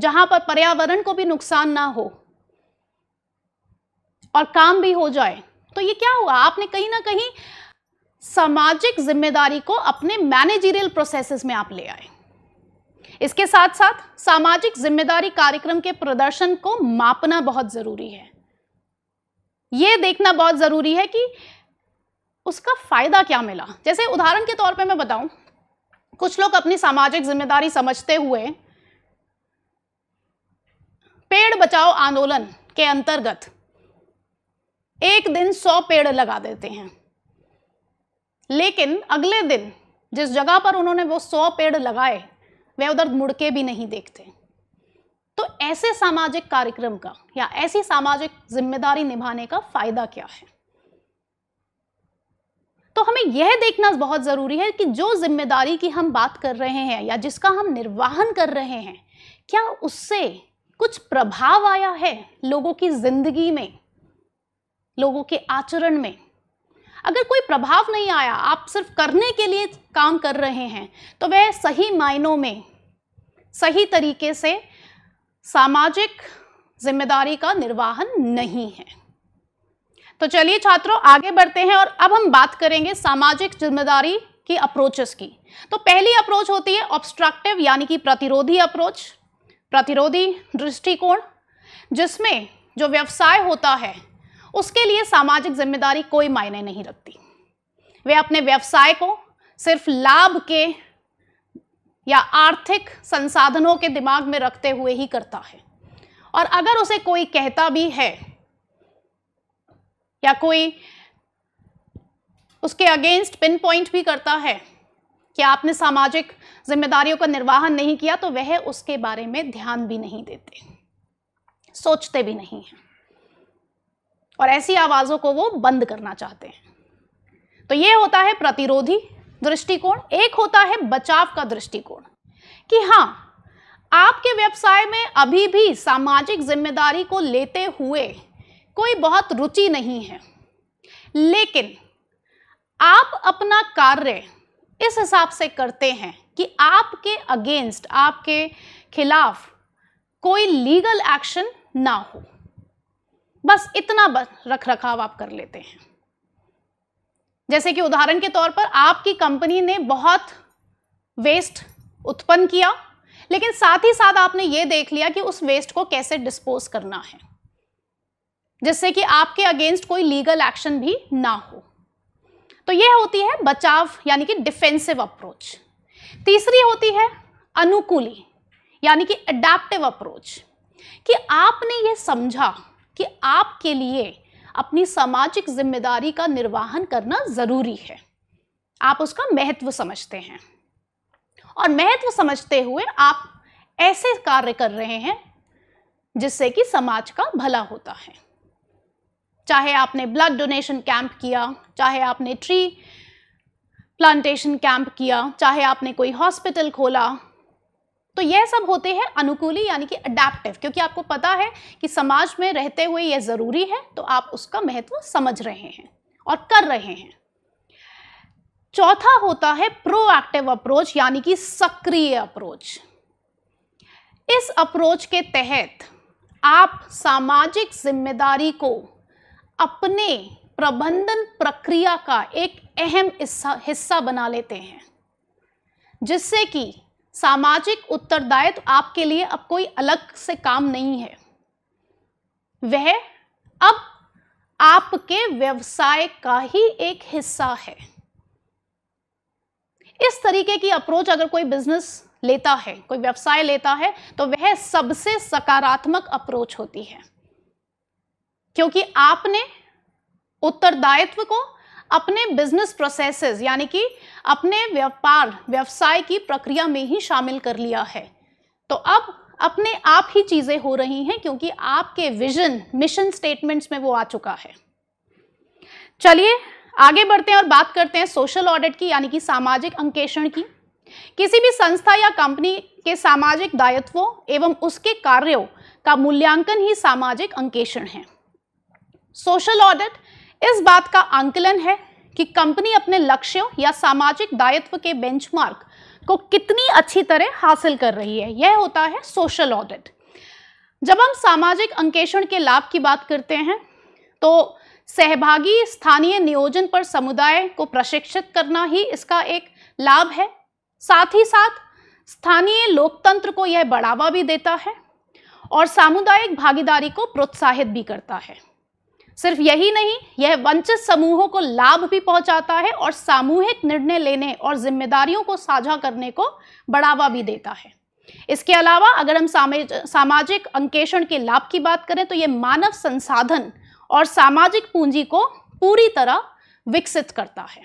जहां पर पर्यावरण को भी नुकसान ना हो और काम भी हो जाए तो ये क्या हुआ आपने कहीं ना कहीं सामाजिक जिम्मेदारी को अपने मैनेजरियल प्रोसेसेस में आप ले आए इसके साथ साथ सामाजिक जिम्मेदारी कार्यक्रम के प्रदर्शन को मापना बहुत जरूरी है ये देखना बहुत जरूरी है कि उसका फायदा क्या मिला जैसे उदाहरण के तौर पे मैं बताऊं कुछ लोग अपनी सामाजिक जिम्मेदारी समझते हुए पेड़ बचाओ आंदोलन के अंतर्गत एक दिन सौ पेड़ लगा देते हैं लेकिन अगले दिन जिस जगह पर उन्होंने वो सौ पेड़ लगाए वह उधर मुड़ के भी नहीं देखते तो ऐसे सामाजिक कार्यक्रम का या ऐसी सामाजिक जिम्मेदारी निभाने का फायदा क्या है तो हमें यह देखना बहुत ज़रूरी है कि जो जिम्मेदारी की हम बात कर रहे हैं या जिसका हम निर्वाहन कर रहे हैं क्या उससे कुछ प्रभाव आया है लोगों की जिंदगी में लोगों के आचरण में अगर कोई प्रभाव नहीं आया आप सिर्फ करने के लिए काम कर रहे हैं तो वह सही मायनों में सही तरीके से सामाजिक जिम्मेदारी का निर्वाहन नहीं है तो चलिए छात्रों आगे बढ़ते हैं और अब हम बात करेंगे सामाजिक जिम्मेदारी की अप्रोचेस की तो पहली अप्रोच होती है ऑब्स्ट्रक्टिव यानी कि प्रतिरोधी अप्रोच प्रतिरोधी दृष्टिकोण जिसमें जो व्यवसाय होता है उसके लिए सामाजिक जिम्मेदारी कोई मायने नहीं रखती वे अपने व्यवसाय को सिर्फ लाभ के या आर्थिक संसाधनों के दिमाग में रखते हुए ही करता है और अगर उसे कोई कहता भी है या कोई उसके अगेंस्ट पिन पॉइंट भी करता है कि आपने सामाजिक जिम्मेदारियों का निर्वाहन नहीं किया तो वह उसके बारे में ध्यान भी नहीं देते सोचते भी नहीं हैं और ऐसी आवाज़ों को वो बंद करना चाहते हैं तो ये होता है प्रतिरोधी दृष्टिकोण एक होता है बचाव का दृष्टिकोण कि हाँ आपके व्यवसाय में अभी भी सामाजिक जिम्मेदारी को लेते हुए कोई बहुत रुचि नहीं है लेकिन आप अपना कार्य इस हिसाब से करते हैं कि आपके अगेंस्ट आपके खिलाफ कोई लीगल एक्शन ना हो बस इतना बस रख रखाव आप कर लेते हैं जैसे कि उदाहरण के तौर पर आपकी कंपनी ने बहुत वेस्ट उत्पन्न किया लेकिन साथ ही साथ आपने ये देख लिया कि उस वेस्ट को कैसे डिस्पोज करना है जिससे कि आपके अगेंस्ट कोई लीगल एक्शन भी ना हो तो यह होती है बचाव यानी कि डिफेंसिव अप्रोच तीसरी होती है अनुकूली यानी कि अडेप्टिव अप्रोच कि आपने ये समझा कि आपके लिए अपनी सामाजिक जिम्मेदारी का निर्वाहन करना ज़रूरी है आप उसका महत्व समझते हैं और महत्व समझते हुए आप ऐसे कार्य कर रहे हैं जिससे कि समाज का भला होता है चाहे आपने ब्लड डोनेशन कैंप किया चाहे आपने ट्री प्लांटेशन कैंप किया चाहे आपने कोई हॉस्पिटल खोला तो यह सब होते हैं अनुकूली यानी कि अडेप्टिव क्योंकि आपको पता है कि समाज में रहते हुए यह ज़रूरी है तो आप उसका महत्व समझ रहे हैं और कर रहे हैं चौथा होता है प्रोएक्टिव अप्रोच यानी कि सक्रिय अप्रोच इस अप्रोच के तहत आप सामाजिक जिम्मेदारी को अपने प्रबंधन प्रक्रिया का एक अहम हिस्सा, हिस्सा बना लेते हैं जिससे कि सामाजिक उत्तरदायित्व आपके लिए अब कोई अलग से काम नहीं है वह अब आपके व्यवसाय का ही एक हिस्सा है इस तरीके की अप्रोच अगर कोई बिजनेस लेता है कोई व्यवसाय लेता है तो वह सबसे सकारात्मक अप्रोच होती है क्योंकि आपने उत्तरदायित्व को अपने बिजनेस प्रोसेसेस यानी कि अपने व्यापार व्यवसाय की प्रक्रिया में ही शामिल कर लिया है तो अब अपने आप ही चीज़ें हो रही हैं क्योंकि आपके विजन मिशन स्टेटमेंट्स में वो आ चुका है चलिए आगे बढ़ते हैं और बात करते हैं सोशल ऑडिट की यानी कि सामाजिक अंकेषण की किसी भी संस्था या कंपनी के सामाजिक दायित्वों एवं उसके कार्यों का मूल्यांकन ही सामाजिक अंकेषण है सोशल ऑडिट इस बात का आंकलन है कि कंपनी अपने लक्ष्यों या सामाजिक दायित्व के बेंचमार्क को कितनी अच्छी तरह हासिल कर रही है यह होता है सोशल ऑडिट जब हम सामाजिक अंकेषण के लाभ की बात करते हैं तो सहभागी स्थानीय नियोजन पर समुदाय को प्रशिक्षित करना ही इसका एक लाभ है साथ ही साथ स्थानीय लोकतंत्र को यह बढ़ावा भी देता है और सामुदायिक भागीदारी को प्रोत्साहित भी करता है सिर्फ यही नहीं यह वंचित समूहों को लाभ भी पहुंचाता है और सामूहिक निर्णय लेने और जिम्मेदारियों को साझा करने को बढ़ावा भी देता है इसके अलावा अगर हम सामाजिक अंकेषण के लाभ की बात करें तो यह मानव संसाधन और सामाजिक पूंजी को पूरी तरह विकसित करता है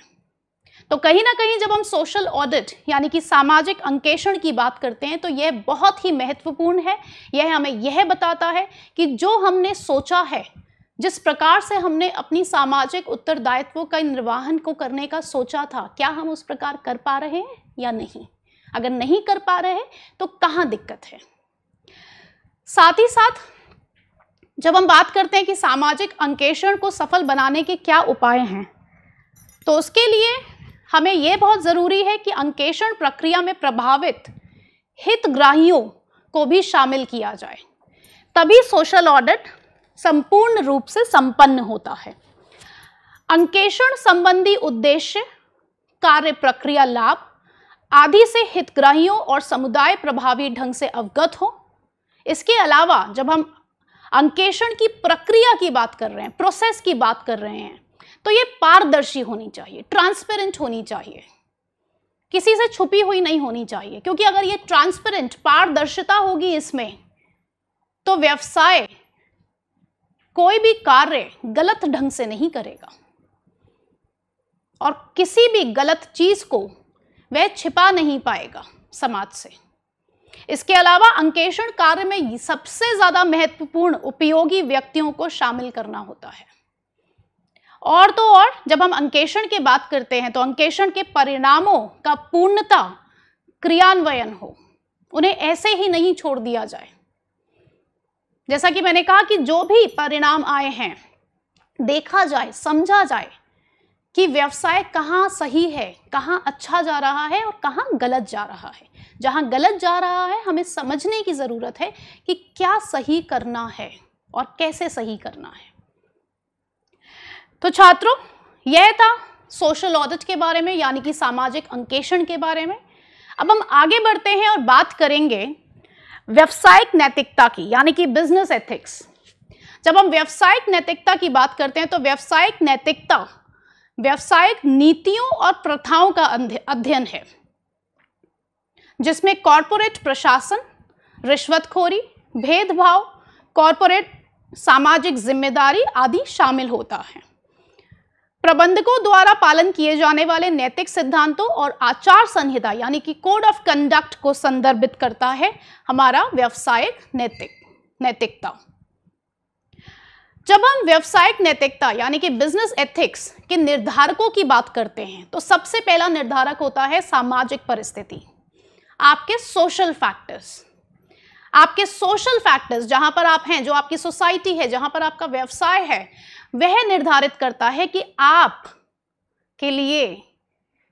तो कहीं ना कहीं जब हम सोशल ऑडिट यानी कि सामाजिक अंकेषण की बात करते हैं तो यह बहुत ही महत्वपूर्ण है यह हमें यह बताता है कि जो हमने सोचा है जिस प्रकार से हमने अपनी सामाजिक उत्तरदायित्व का निर्वाहन को करने का सोचा था क्या हम उस प्रकार कर पा रहे हैं या नहीं अगर नहीं कर पा रहे हैं तो कहाँ दिक्कत है साथ ही साथ जब हम बात करते हैं कि सामाजिक अंकेषण को सफल बनाने के क्या उपाय हैं तो उसके लिए हमें यह बहुत ज़रूरी है कि अंकेषण प्रक्रिया में प्रभावित हितग्राहियों को भी शामिल किया जाए तभी सोशल ऑडिट संपूर्ण रूप से संपन्न होता है अंकेषण संबंधी उद्देश्य कार्य प्रक्रिया लाभ आदि से हितग्राहियों और समुदाय प्रभावी ढंग से अवगत हो इसके अलावा जब हम अंकेषण की प्रक्रिया की बात कर रहे हैं प्रोसेस की बात कर रहे हैं तो ये पारदर्शी होनी चाहिए ट्रांसपेरेंट होनी चाहिए किसी से छुपी हुई नहीं होनी चाहिए क्योंकि अगर ये ट्रांसपेरेंट पारदर्शिता होगी इसमें तो व्यवसाय कोई भी कार्य गलत ढंग से नहीं करेगा और किसी भी गलत चीज़ को वह छिपा नहीं पाएगा समाज से इसके अलावा अंकेषण कार्य में सबसे ज़्यादा महत्वपूर्ण उपयोगी व्यक्तियों को शामिल करना होता है और तो और जब हम अंकेषण की बात करते हैं तो अंकेषण के परिणामों का पूर्णता क्रियान्वयन हो उन्हें ऐसे ही नहीं छोड़ दिया जाए जैसा कि मैंने कहा कि जो भी परिणाम आए हैं देखा जाए समझा जाए कि व्यवसाय कहाँ सही है कहाँ अच्छा जा रहा है और कहाँ गलत जा रहा है जहाँ गलत जा रहा है हमें समझने की ज़रूरत है कि क्या सही करना है और कैसे सही करना है तो छात्रों यह था सोशल ऑडिट के बारे में यानी कि सामाजिक अंकेषण के बारे में अब हम आगे बढ़ते हैं और बात करेंगे व्यवसायिक नैतिकता की यानी कि बिजनेस एथिक्स जब हम व्यवसायिक नैतिकता की बात करते हैं तो व्यवसायिक नैतिकता व्यवसायिक नीतियों और प्रथाओं का अध्ययन है जिसमें कॉरपोरेट प्रशासन रिश्वतखोरी भेदभाव कॉरपोरेट सामाजिक जिम्मेदारी आदि शामिल होता है प्रबंधकों द्वारा पालन किए जाने वाले नैतिक सिद्धांतों और आचार संहिता यानी कि कोड ऑफ कंडक्ट को संदर्भित करता है हमारा व्यवसायिक नैतिक नैतिकता जब हम व्यवसायिक नैतिकता यानी कि बिजनेस एथिक्स के निर्धारकों की बात करते हैं तो सबसे पहला निर्धारक होता है सामाजिक परिस्थिति आपके सोशल फैक्टर्स आपके सोशल फैक्टर्स जहां पर आप हैं जो आपकी सोसाइटी है जहां पर आपका व्यवसाय है वह निर्धारित करता है कि आप के लिए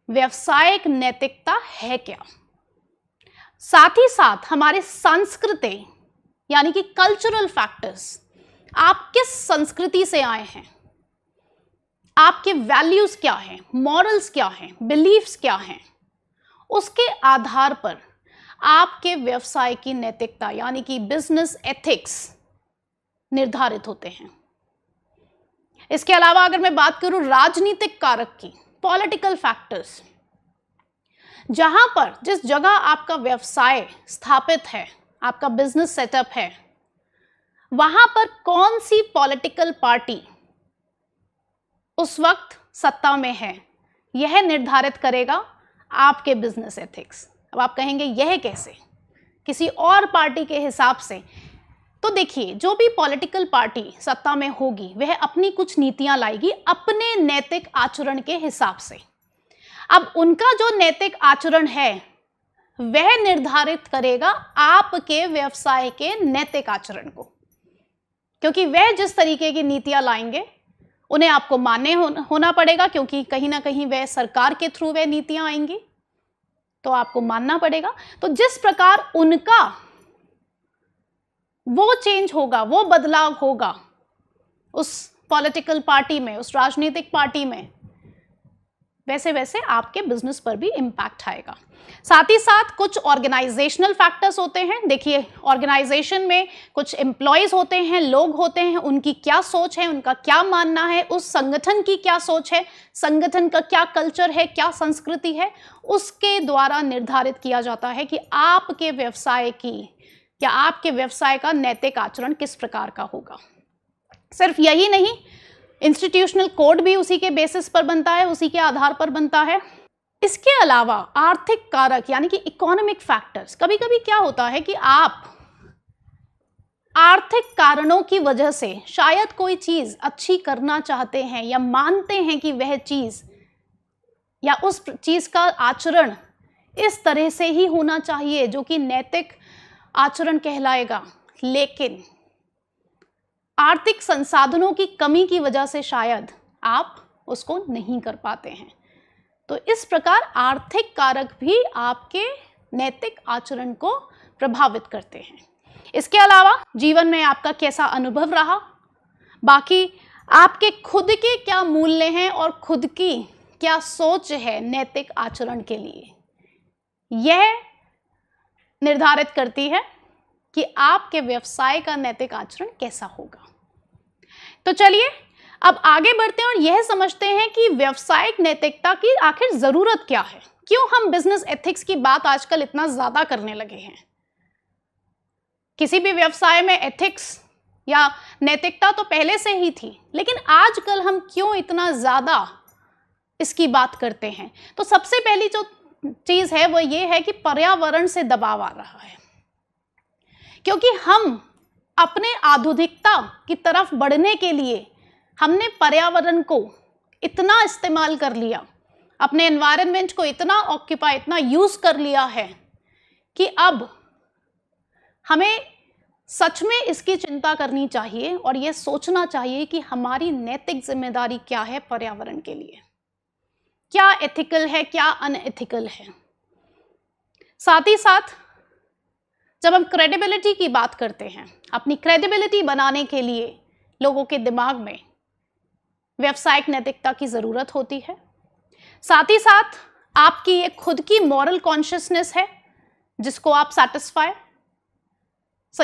व्यवसायिक नैतिकता है क्या साथ ही साथ हमारे संस्कृति यानी कि कल्चरल फैक्टर्स आप किस संस्कृति से आए हैं आपके वैल्यूज क्या हैं मॉरल्स क्या हैं बिलीफ्स क्या हैं उसके आधार पर आपके व्यवसाय की नैतिकता यानी कि बिजनेस एथिक्स निर्धारित होते हैं इसके अलावा अगर मैं बात करूं राजनीतिक कारक की पॉलिटिकल फैक्टर्स जहां पर जिस जगह आपका व्यवसाय स्थापित है आपका बिजनेस सेटअप है वहां पर कौन सी पॉलिटिकल पार्टी उस वक्त सत्ता में है यह निर्धारित करेगा आपके बिजनेस एथिक्स अब आप कहेंगे यह कैसे किसी और पार्टी के हिसाब से तो देखिए जो भी पॉलिटिकल पार्टी सत्ता में होगी वह अपनी कुछ नीतियां लाएगी अपने नैतिक आचरण के हिसाब से अब उनका जो नैतिक आचरण है वह निर्धारित करेगा आपके व्यवसाय के नैतिक आचरण को क्योंकि वह जिस तरीके की नीतियां लाएंगे उन्हें आपको मान्य होना पड़ेगा क्योंकि कहीं ना कहीं वह सरकार के थ्रू वह नीतियां आएंगी तो आपको मानना पड़ेगा तो जिस प्रकार उनका वो चेंज होगा वो बदलाव होगा उस पॉलिटिकल पार्टी में उस राजनीतिक पार्टी में वैसे वैसे आपके बिजनेस पर भी इम्पैक्ट आएगा साथ ही साथ कुछ ऑर्गेनाइजेशनल फैक्टर्स होते हैं देखिए ऑर्गेनाइजेशन में कुछ एम्प्लॉयज़ होते हैं लोग होते हैं उनकी क्या सोच है उनका क्या मानना है उस संगठन की क्या सोच है संगठन का क्या कल्चर है क्या संस्कृति है उसके द्वारा निर्धारित किया जाता है कि आपके व्यवसाय की या आपके व्यवसाय का नैतिक आचरण किस प्रकार का होगा सिर्फ यही नहीं इंस्टीट्यूशनल कोड भी उसी के बेसिस पर बनता है उसी के आधार पर बनता है इसके अलावा आर्थिक कारक यानी कि इकोनॉमिक फैक्टर्स कभी कभी क्या होता है कि आप आर्थिक कारणों की वजह से शायद कोई चीज़ अच्छी करना चाहते हैं या मानते हैं कि वह चीज़ या उस चीज़ का आचरण इस तरह से ही होना चाहिए जो कि नैतिक आचरण कहलाएगा लेकिन आर्थिक संसाधनों की कमी की वजह से शायद आप उसको नहीं कर पाते हैं तो इस प्रकार आर्थिक कारक भी आपके नैतिक आचरण को प्रभावित करते हैं इसके अलावा जीवन में आपका कैसा अनुभव रहा बाकी आपके खुद के क्या मूल्य हैं और खुद की क्या सोच है नैतिक आचरण के लिए यह निर्धारित करती है कि आपके व्यवसाय का नैतिक आचरण कैसा होगा तो चलिए अब आगे बढ़ते हैं और यह समझते हैं कि व्यवसायिक नैतिकता की आखिर ज़रूरत क्या है क्यों हम बिजनेस एथिक्स की बात आजकल इतना ज़्यादा करने लगे हैं किसी भी व्यवसाय में एथिक्स या नैतिकता तो पहले से ही थी लेकिन आजकल हम क्यों इतना ज़्यादा इसकी बात करते हैं तो सबसे पहली जो चीज़ है वो ये है कि पर्यावरण से दबाव आ रहा है क्योंकि हम अपने आधुनिकता की तरफ बढ़ने के लिए हमने पर्यावरण को इतना इस्तेमाल कर लिया अपने एनवायरनमेंट को इतना ऑक्यूपाई इतना यूज़ कर लिया है कि अब हमें सच में इसकी चिंता करनी चाहिए और यह सोचना चाहिए कि हमारी नैतिक जिम्मेदारी क्या है पर्यावरण के लिए क्या एथिकल है क्या अनएथिकल है साथ ही साथ जब हम क्रेडिबिलिटी की बात करते हैं अपनी क्रेडिबिलिटी बनाने के लिए लोगों के दिमाग में व्यावसायिक नैतिकता की ज़रूरत होती है साथ ही साथ आपकी एक खुद की मॉरल कॉन्शियसनेस है जिसको आप सेटिस्फाई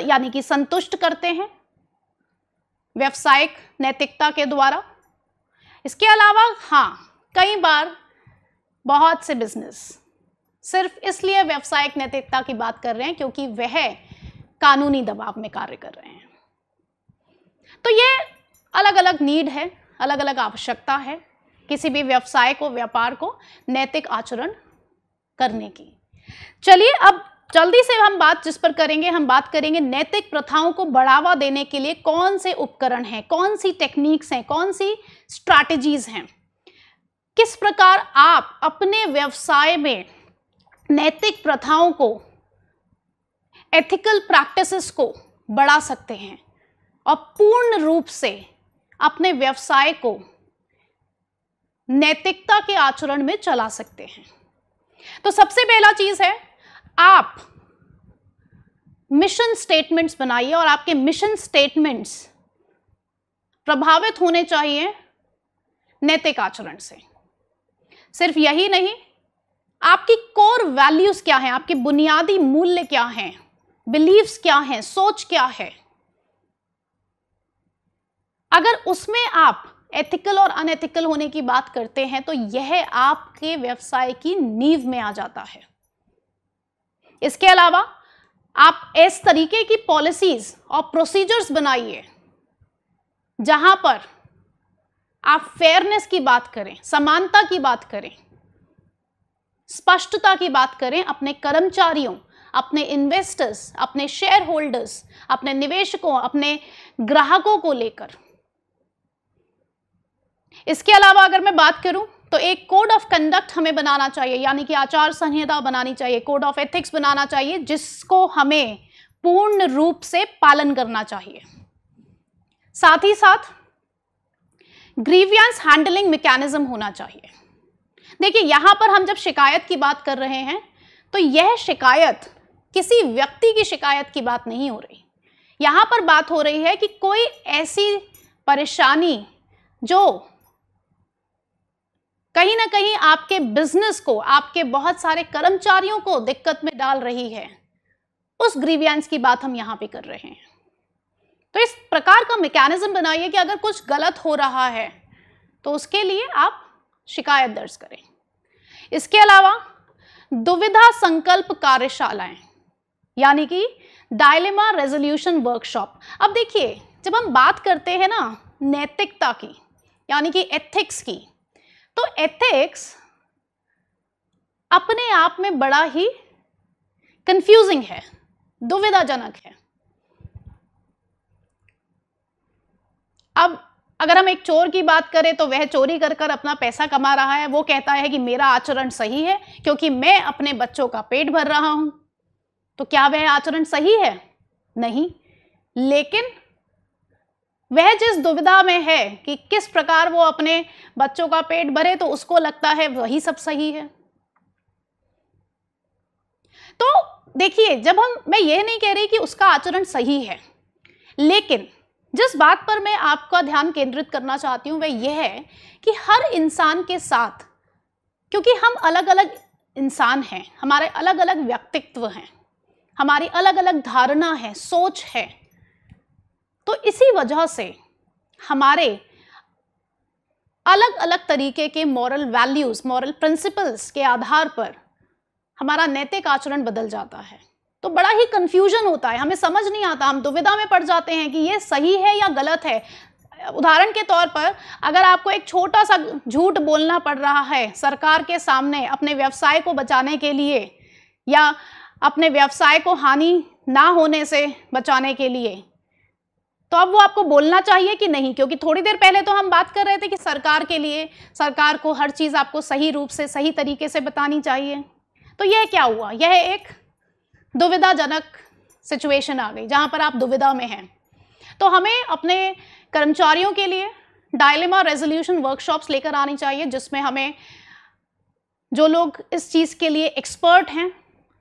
यानी कि संतुष्ट करते हैं व्यावसायिक नैतिकता के द्वारा इसके अलावा हाँ कई बार बहुत से बिजनेस सिर्फ इसलिए व्यवसायिक नैतिकता की बात कर रहे हैं क्योंकि वह कानूनी दबाव में कार्य कर रहे हैं तो ये अलग अलग नीड है अलग अलग आवश्यकता है किसी भी व्यवसाय को व्यापार को नैतिक आचरण करने की चलिए अब जल्दी से हम बात जिस पर करेंगे हम बात करेंगे नैतिक प्रथाओं को बढ़ावा देने के लिए कौन से उपकरण हैं कौन सी टेक्निक्स हैं कौन सी स्ट्रैटेजीज हैं किस प्रकार आप अपने व्यवसाय में नैतिक प्रथाओं को एथिकल प्रैक्टिसेस को बढ़ा सकते हैं और पूर्ण रूप से अपने व्यवसाय को नैतिकता के आचरण में चला सकते हैं तो सबसे पहला चीज है आप मिशन स्टेटमेंट्स बनाइए और आपके मिशन स्टेटमेंट्स प्रभावित होने चाहिए नैतिक आचरण से सिर्फ यही नहीं आपकी कोर वैल्यूज क्या हैं आपके बुनियादी मूल्य क्या हैं बिलीव्स क्या हैं सोच क्या है अगर उसमें आप एथिकल और अनएथिकल होने की बात करते हैं तो यह आपके व्यवसाय की नींव में आ जाता है इसके अलावा आप इस तरीके की पॉलिसीज और प्रोसीजर्स बनाइए जहां पर आप फेयरनेस की बात करें समानता की बात करें स्पष्टता की बात करें अपने कर्मचारियों अपने इन्वेस्टर्स अपने शेयर होल्डर्स अपने निवेशकों अपने ग्राहकों को लेकर इसके अलावा अगर मैं बात करूं तो एक कोड ऑफ कंडक्ट हमें बनाना चाहिए यानी कि आचार संहिता बनानी चाहिए कोड ऑफ एथिक्स बनाना चाहिए जिसको हमें पूर्ण रूप से पालन करना चाहिए साथ ही साथ ग्रीवियंस हैंडलिंग मैकेनिज्म होना चाहिए देखिए यहां पर हम जब शिकायत की बात कर रहे हैं तो यह शिकायत किसी व्यक्ति की शिकायत की बात नहीं हो रही यहां पर बात हो रही है कि कोई ऐसी परेशानी जो कहीं ना कहीं आपके बिजनेस को आपके बहुत सारे कर्मचारियों को दिक्कत में डाल रही है उस ग्रीवियांस की बात हम यहां पे कर रहे हैं तो इस प्रकार का मैकेनिज्म बनाइए कि अगर कुछ गलत हो रहा है तो उसके लिए आप शिकायत दर्ज करें इसके अलावा दुविधा संकल्प कार्यशालाएं यानी कि डायलेमा रेजोल्यूशन वर्कशॉप अब देखिए जब हम बात करते हैं ना नैतिकता की यानी कि एथिक्स की तो एथिक्स अपने आप में बड़ा ही कंफ्यूजिंग है दुविधाजनक है अब अगर हम एक चोर की बात करें तो वह चोरी कर कर अपना पैसा कमा रहा है वो कहता है कि मेरा आचरण सही है क्योंकि मैं अपने बच्चों का पेट भर रहा हूं तो क्या वह आचरण सही है नहीं लेकिन वह जिस दुविधा में है कि किस प्रकार वो अपने बच्चों का पेट भरे तो उसको लगता है वही सब सही है तो देखिए जब हम मैं ये नहीं कह रही कि उसका आचरण सही है लेकिन जिस बात पर मैं आपका ध्यान केंद्रित करना चाहती हूँ वह यह है कि हर इंसान के साथ क्योंकि हम अलग अलग इंसान हैं हमारे अलग अलग व्यक्तित्व हैं हमारी अलग अलग धारणा है सोच है तो इसी वजह से हमारे अलग अलग तरीके के मॉरल वैल्यूज़ मॉरल प्रिंसिपल्स के आधार पर हमारा नैतिक आचरण बदल जाता है तो बड़ा ही कन्फ्यूजन होता है हमें समझ नहीं आता हम दुविधा में पड़ जाते हैं कि ये सही है या गलत है उदाहरण के तौर पर अगर आपको एक छोटा सा झूठ बोलना पड़ रहा है सरकार के सामने अपने व्यवसाय को बचाने के लिए या अपने व्यवसाय को हानि ना होने से बचाने के लिए तो अब वो आपको बोलना चाहिए कि नहीं क्योंकि थोड़ी देर पहले तो हम बात कर रहे थे कि सरकार के लिए सरकार को हर चीज़ आपको सही रूप से सही तरीके से बतानी चाहिए तो यह क्या हुआ यह एक दुविधाजनक सिचुएशन आ गई जहाँ पर आप दुविधा में हैं तो हमें अपने कर्मचारियों के लिए डायलेमा रेजोल्यूशन वर्कशॉप्स लेकर आनी चाहिए जिसमें हमें जो लोग इस चीज़ के लिए एक्सपर्ट हैं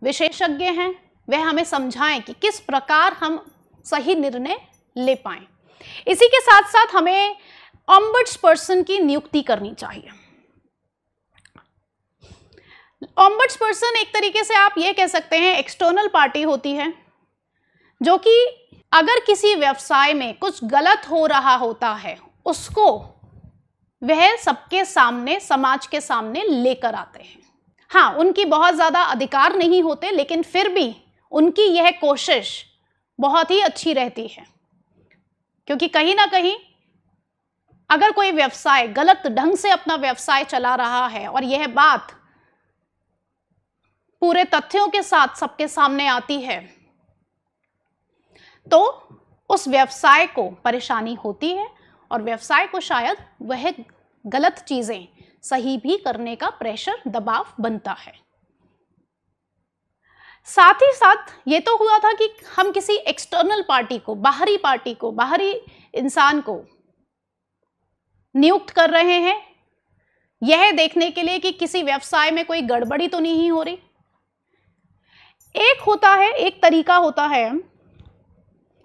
विशेषज्ञ हैं वह हमें समझाएं कि किस प्रकार हम सही निर्णय ले पाए इसी के साथ साथ हमें ऑम्बड्स पर्सन की नियुक्ति करनी चाहिए ऑम्बर्ट्स पर्सन एक तरीके से आप ये कह सकते हैं एक्सटर्नल पार्टी होती है जो कि अगर किसी व्यवसाय में कुछ गलत हो रहा होता है उसको वह सबके सामने समाज के सामने लेकर आते हैं हाँ उनकी बहुत ज़्यादा अधिकार नहीं होते लेकिन फिर भी उनकी यह कोशिश बहुत ही अच्छी रहती है क्योंकि कहीं ना कहीं अगर कोई व्यवसाय गलत ढंग से अपना व्यवसाय चला रहा है और यह बात पूरे तथ्यों के साथ सबके सामने आती है तो उस व्यवसाय को परेशानी होती है और व्यवसाय को शायद वह गलत चीज़ें सही भी करने का प्रेशर दबाव बनता है साथ ही साथ ये तो हुआ था कि हम किसी एक्सटर्नल पार्टी को बाहरी पार्टी को बाहरी इंसान को नियुक्त कर रहे हैं यह देखने के लिए कि किसी व्यवसाय में कोई गड़बड़ी तो नहीं हो रही एक होता है एक तरीका होता है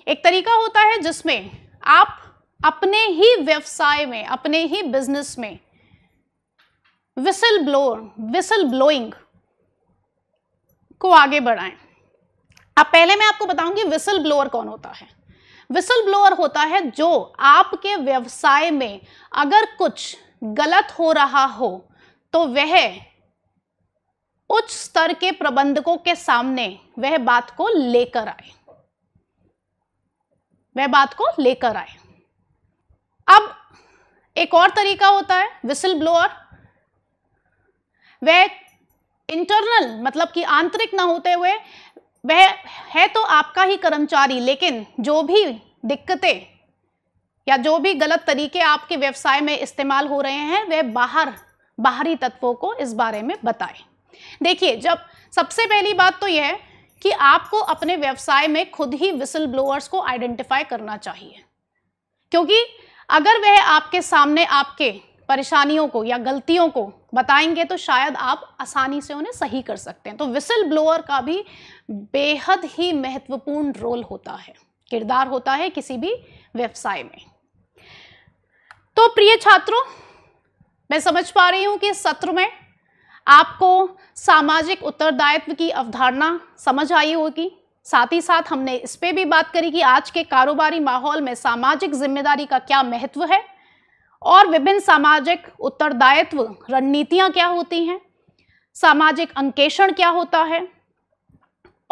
एक तरीका होता है जिसमें आप अपने ही व्यवसाय में अपने ही बिजनेस में विसल ब्लो विसल ब्लोइंग को आगे बढ़ाएं अब पहले मैं आपको बताऊंगी विसल ब्लोअर कौन होता है विसल ब्लोअर होता है जो आपके व्यवसाय में अगर कुछ गलत हो रहा हो तो वह उच्च स्तर के प्रबंधकों के सामने वह बात को लेकर आए वह बात को लेकर आए अब एक और तरीका होता है विसल ब्लोअर वह इंटरनल मतलब कि आंतरिक ना होते हुए वह है तो आपका ही कर्मचारी लेकिन जो भी दिक्कतें या जो भी गलत तरीके आपके व्यवसाय में इस्तेमाल हो रहे हैं वह बाहर बाहरी तत्वों को इस बारे में बताएं देखिए जब सबसे पहली बात तो यह है कि आपको अपने व्यवसाय में खुद ही विसल ब्लोअर्स को आइडेंटिफाई करना चाहिए क्योंकि अगर वह आपके सामने आपके परेशानियों को या गलतियों को बताएंगे तो शायद आप आसानी से उन्हें सही कर सकते हैं तो विसल ब्लोअर का भी बेहद ही महत्वपूर्ण रोल होता है किरदार होता है किसी भी व्यवसाय में तो प्रिय छात्रों मैं समझ पा रही हूं कि इस सत्र में आपको सामाजिक उत्तरदायित्व की अवधारणा समझ आई होगी साथ ही साथ हमने इस पर भी बात करी कि आज के कारोबारी माहौल में सामाजिक जिम्मेदारी का क्या महत्व है और विभिन्न सामाजिक उत्तरदायित्व रणनीतियां क्या होती हैं सामाजिक अंकेषण क्या होता है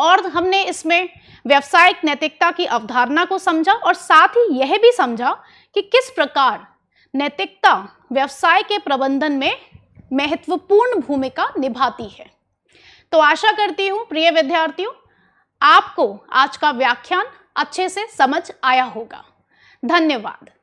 और हमने इसमें व्यवसायिक नैतिकता की अवधारणा को समझा और साथ ही यह भी समझा कि किस प्रकार नैतिकता व्यवसाय के प्रबंधन में महत्वपूर्ण भूमिका निभाती है तो आशा करती हूँ प्रिय विद्यार्थियों आपको आज का व्याख्यान अच्छे से समझ आया होगा धन्यवाद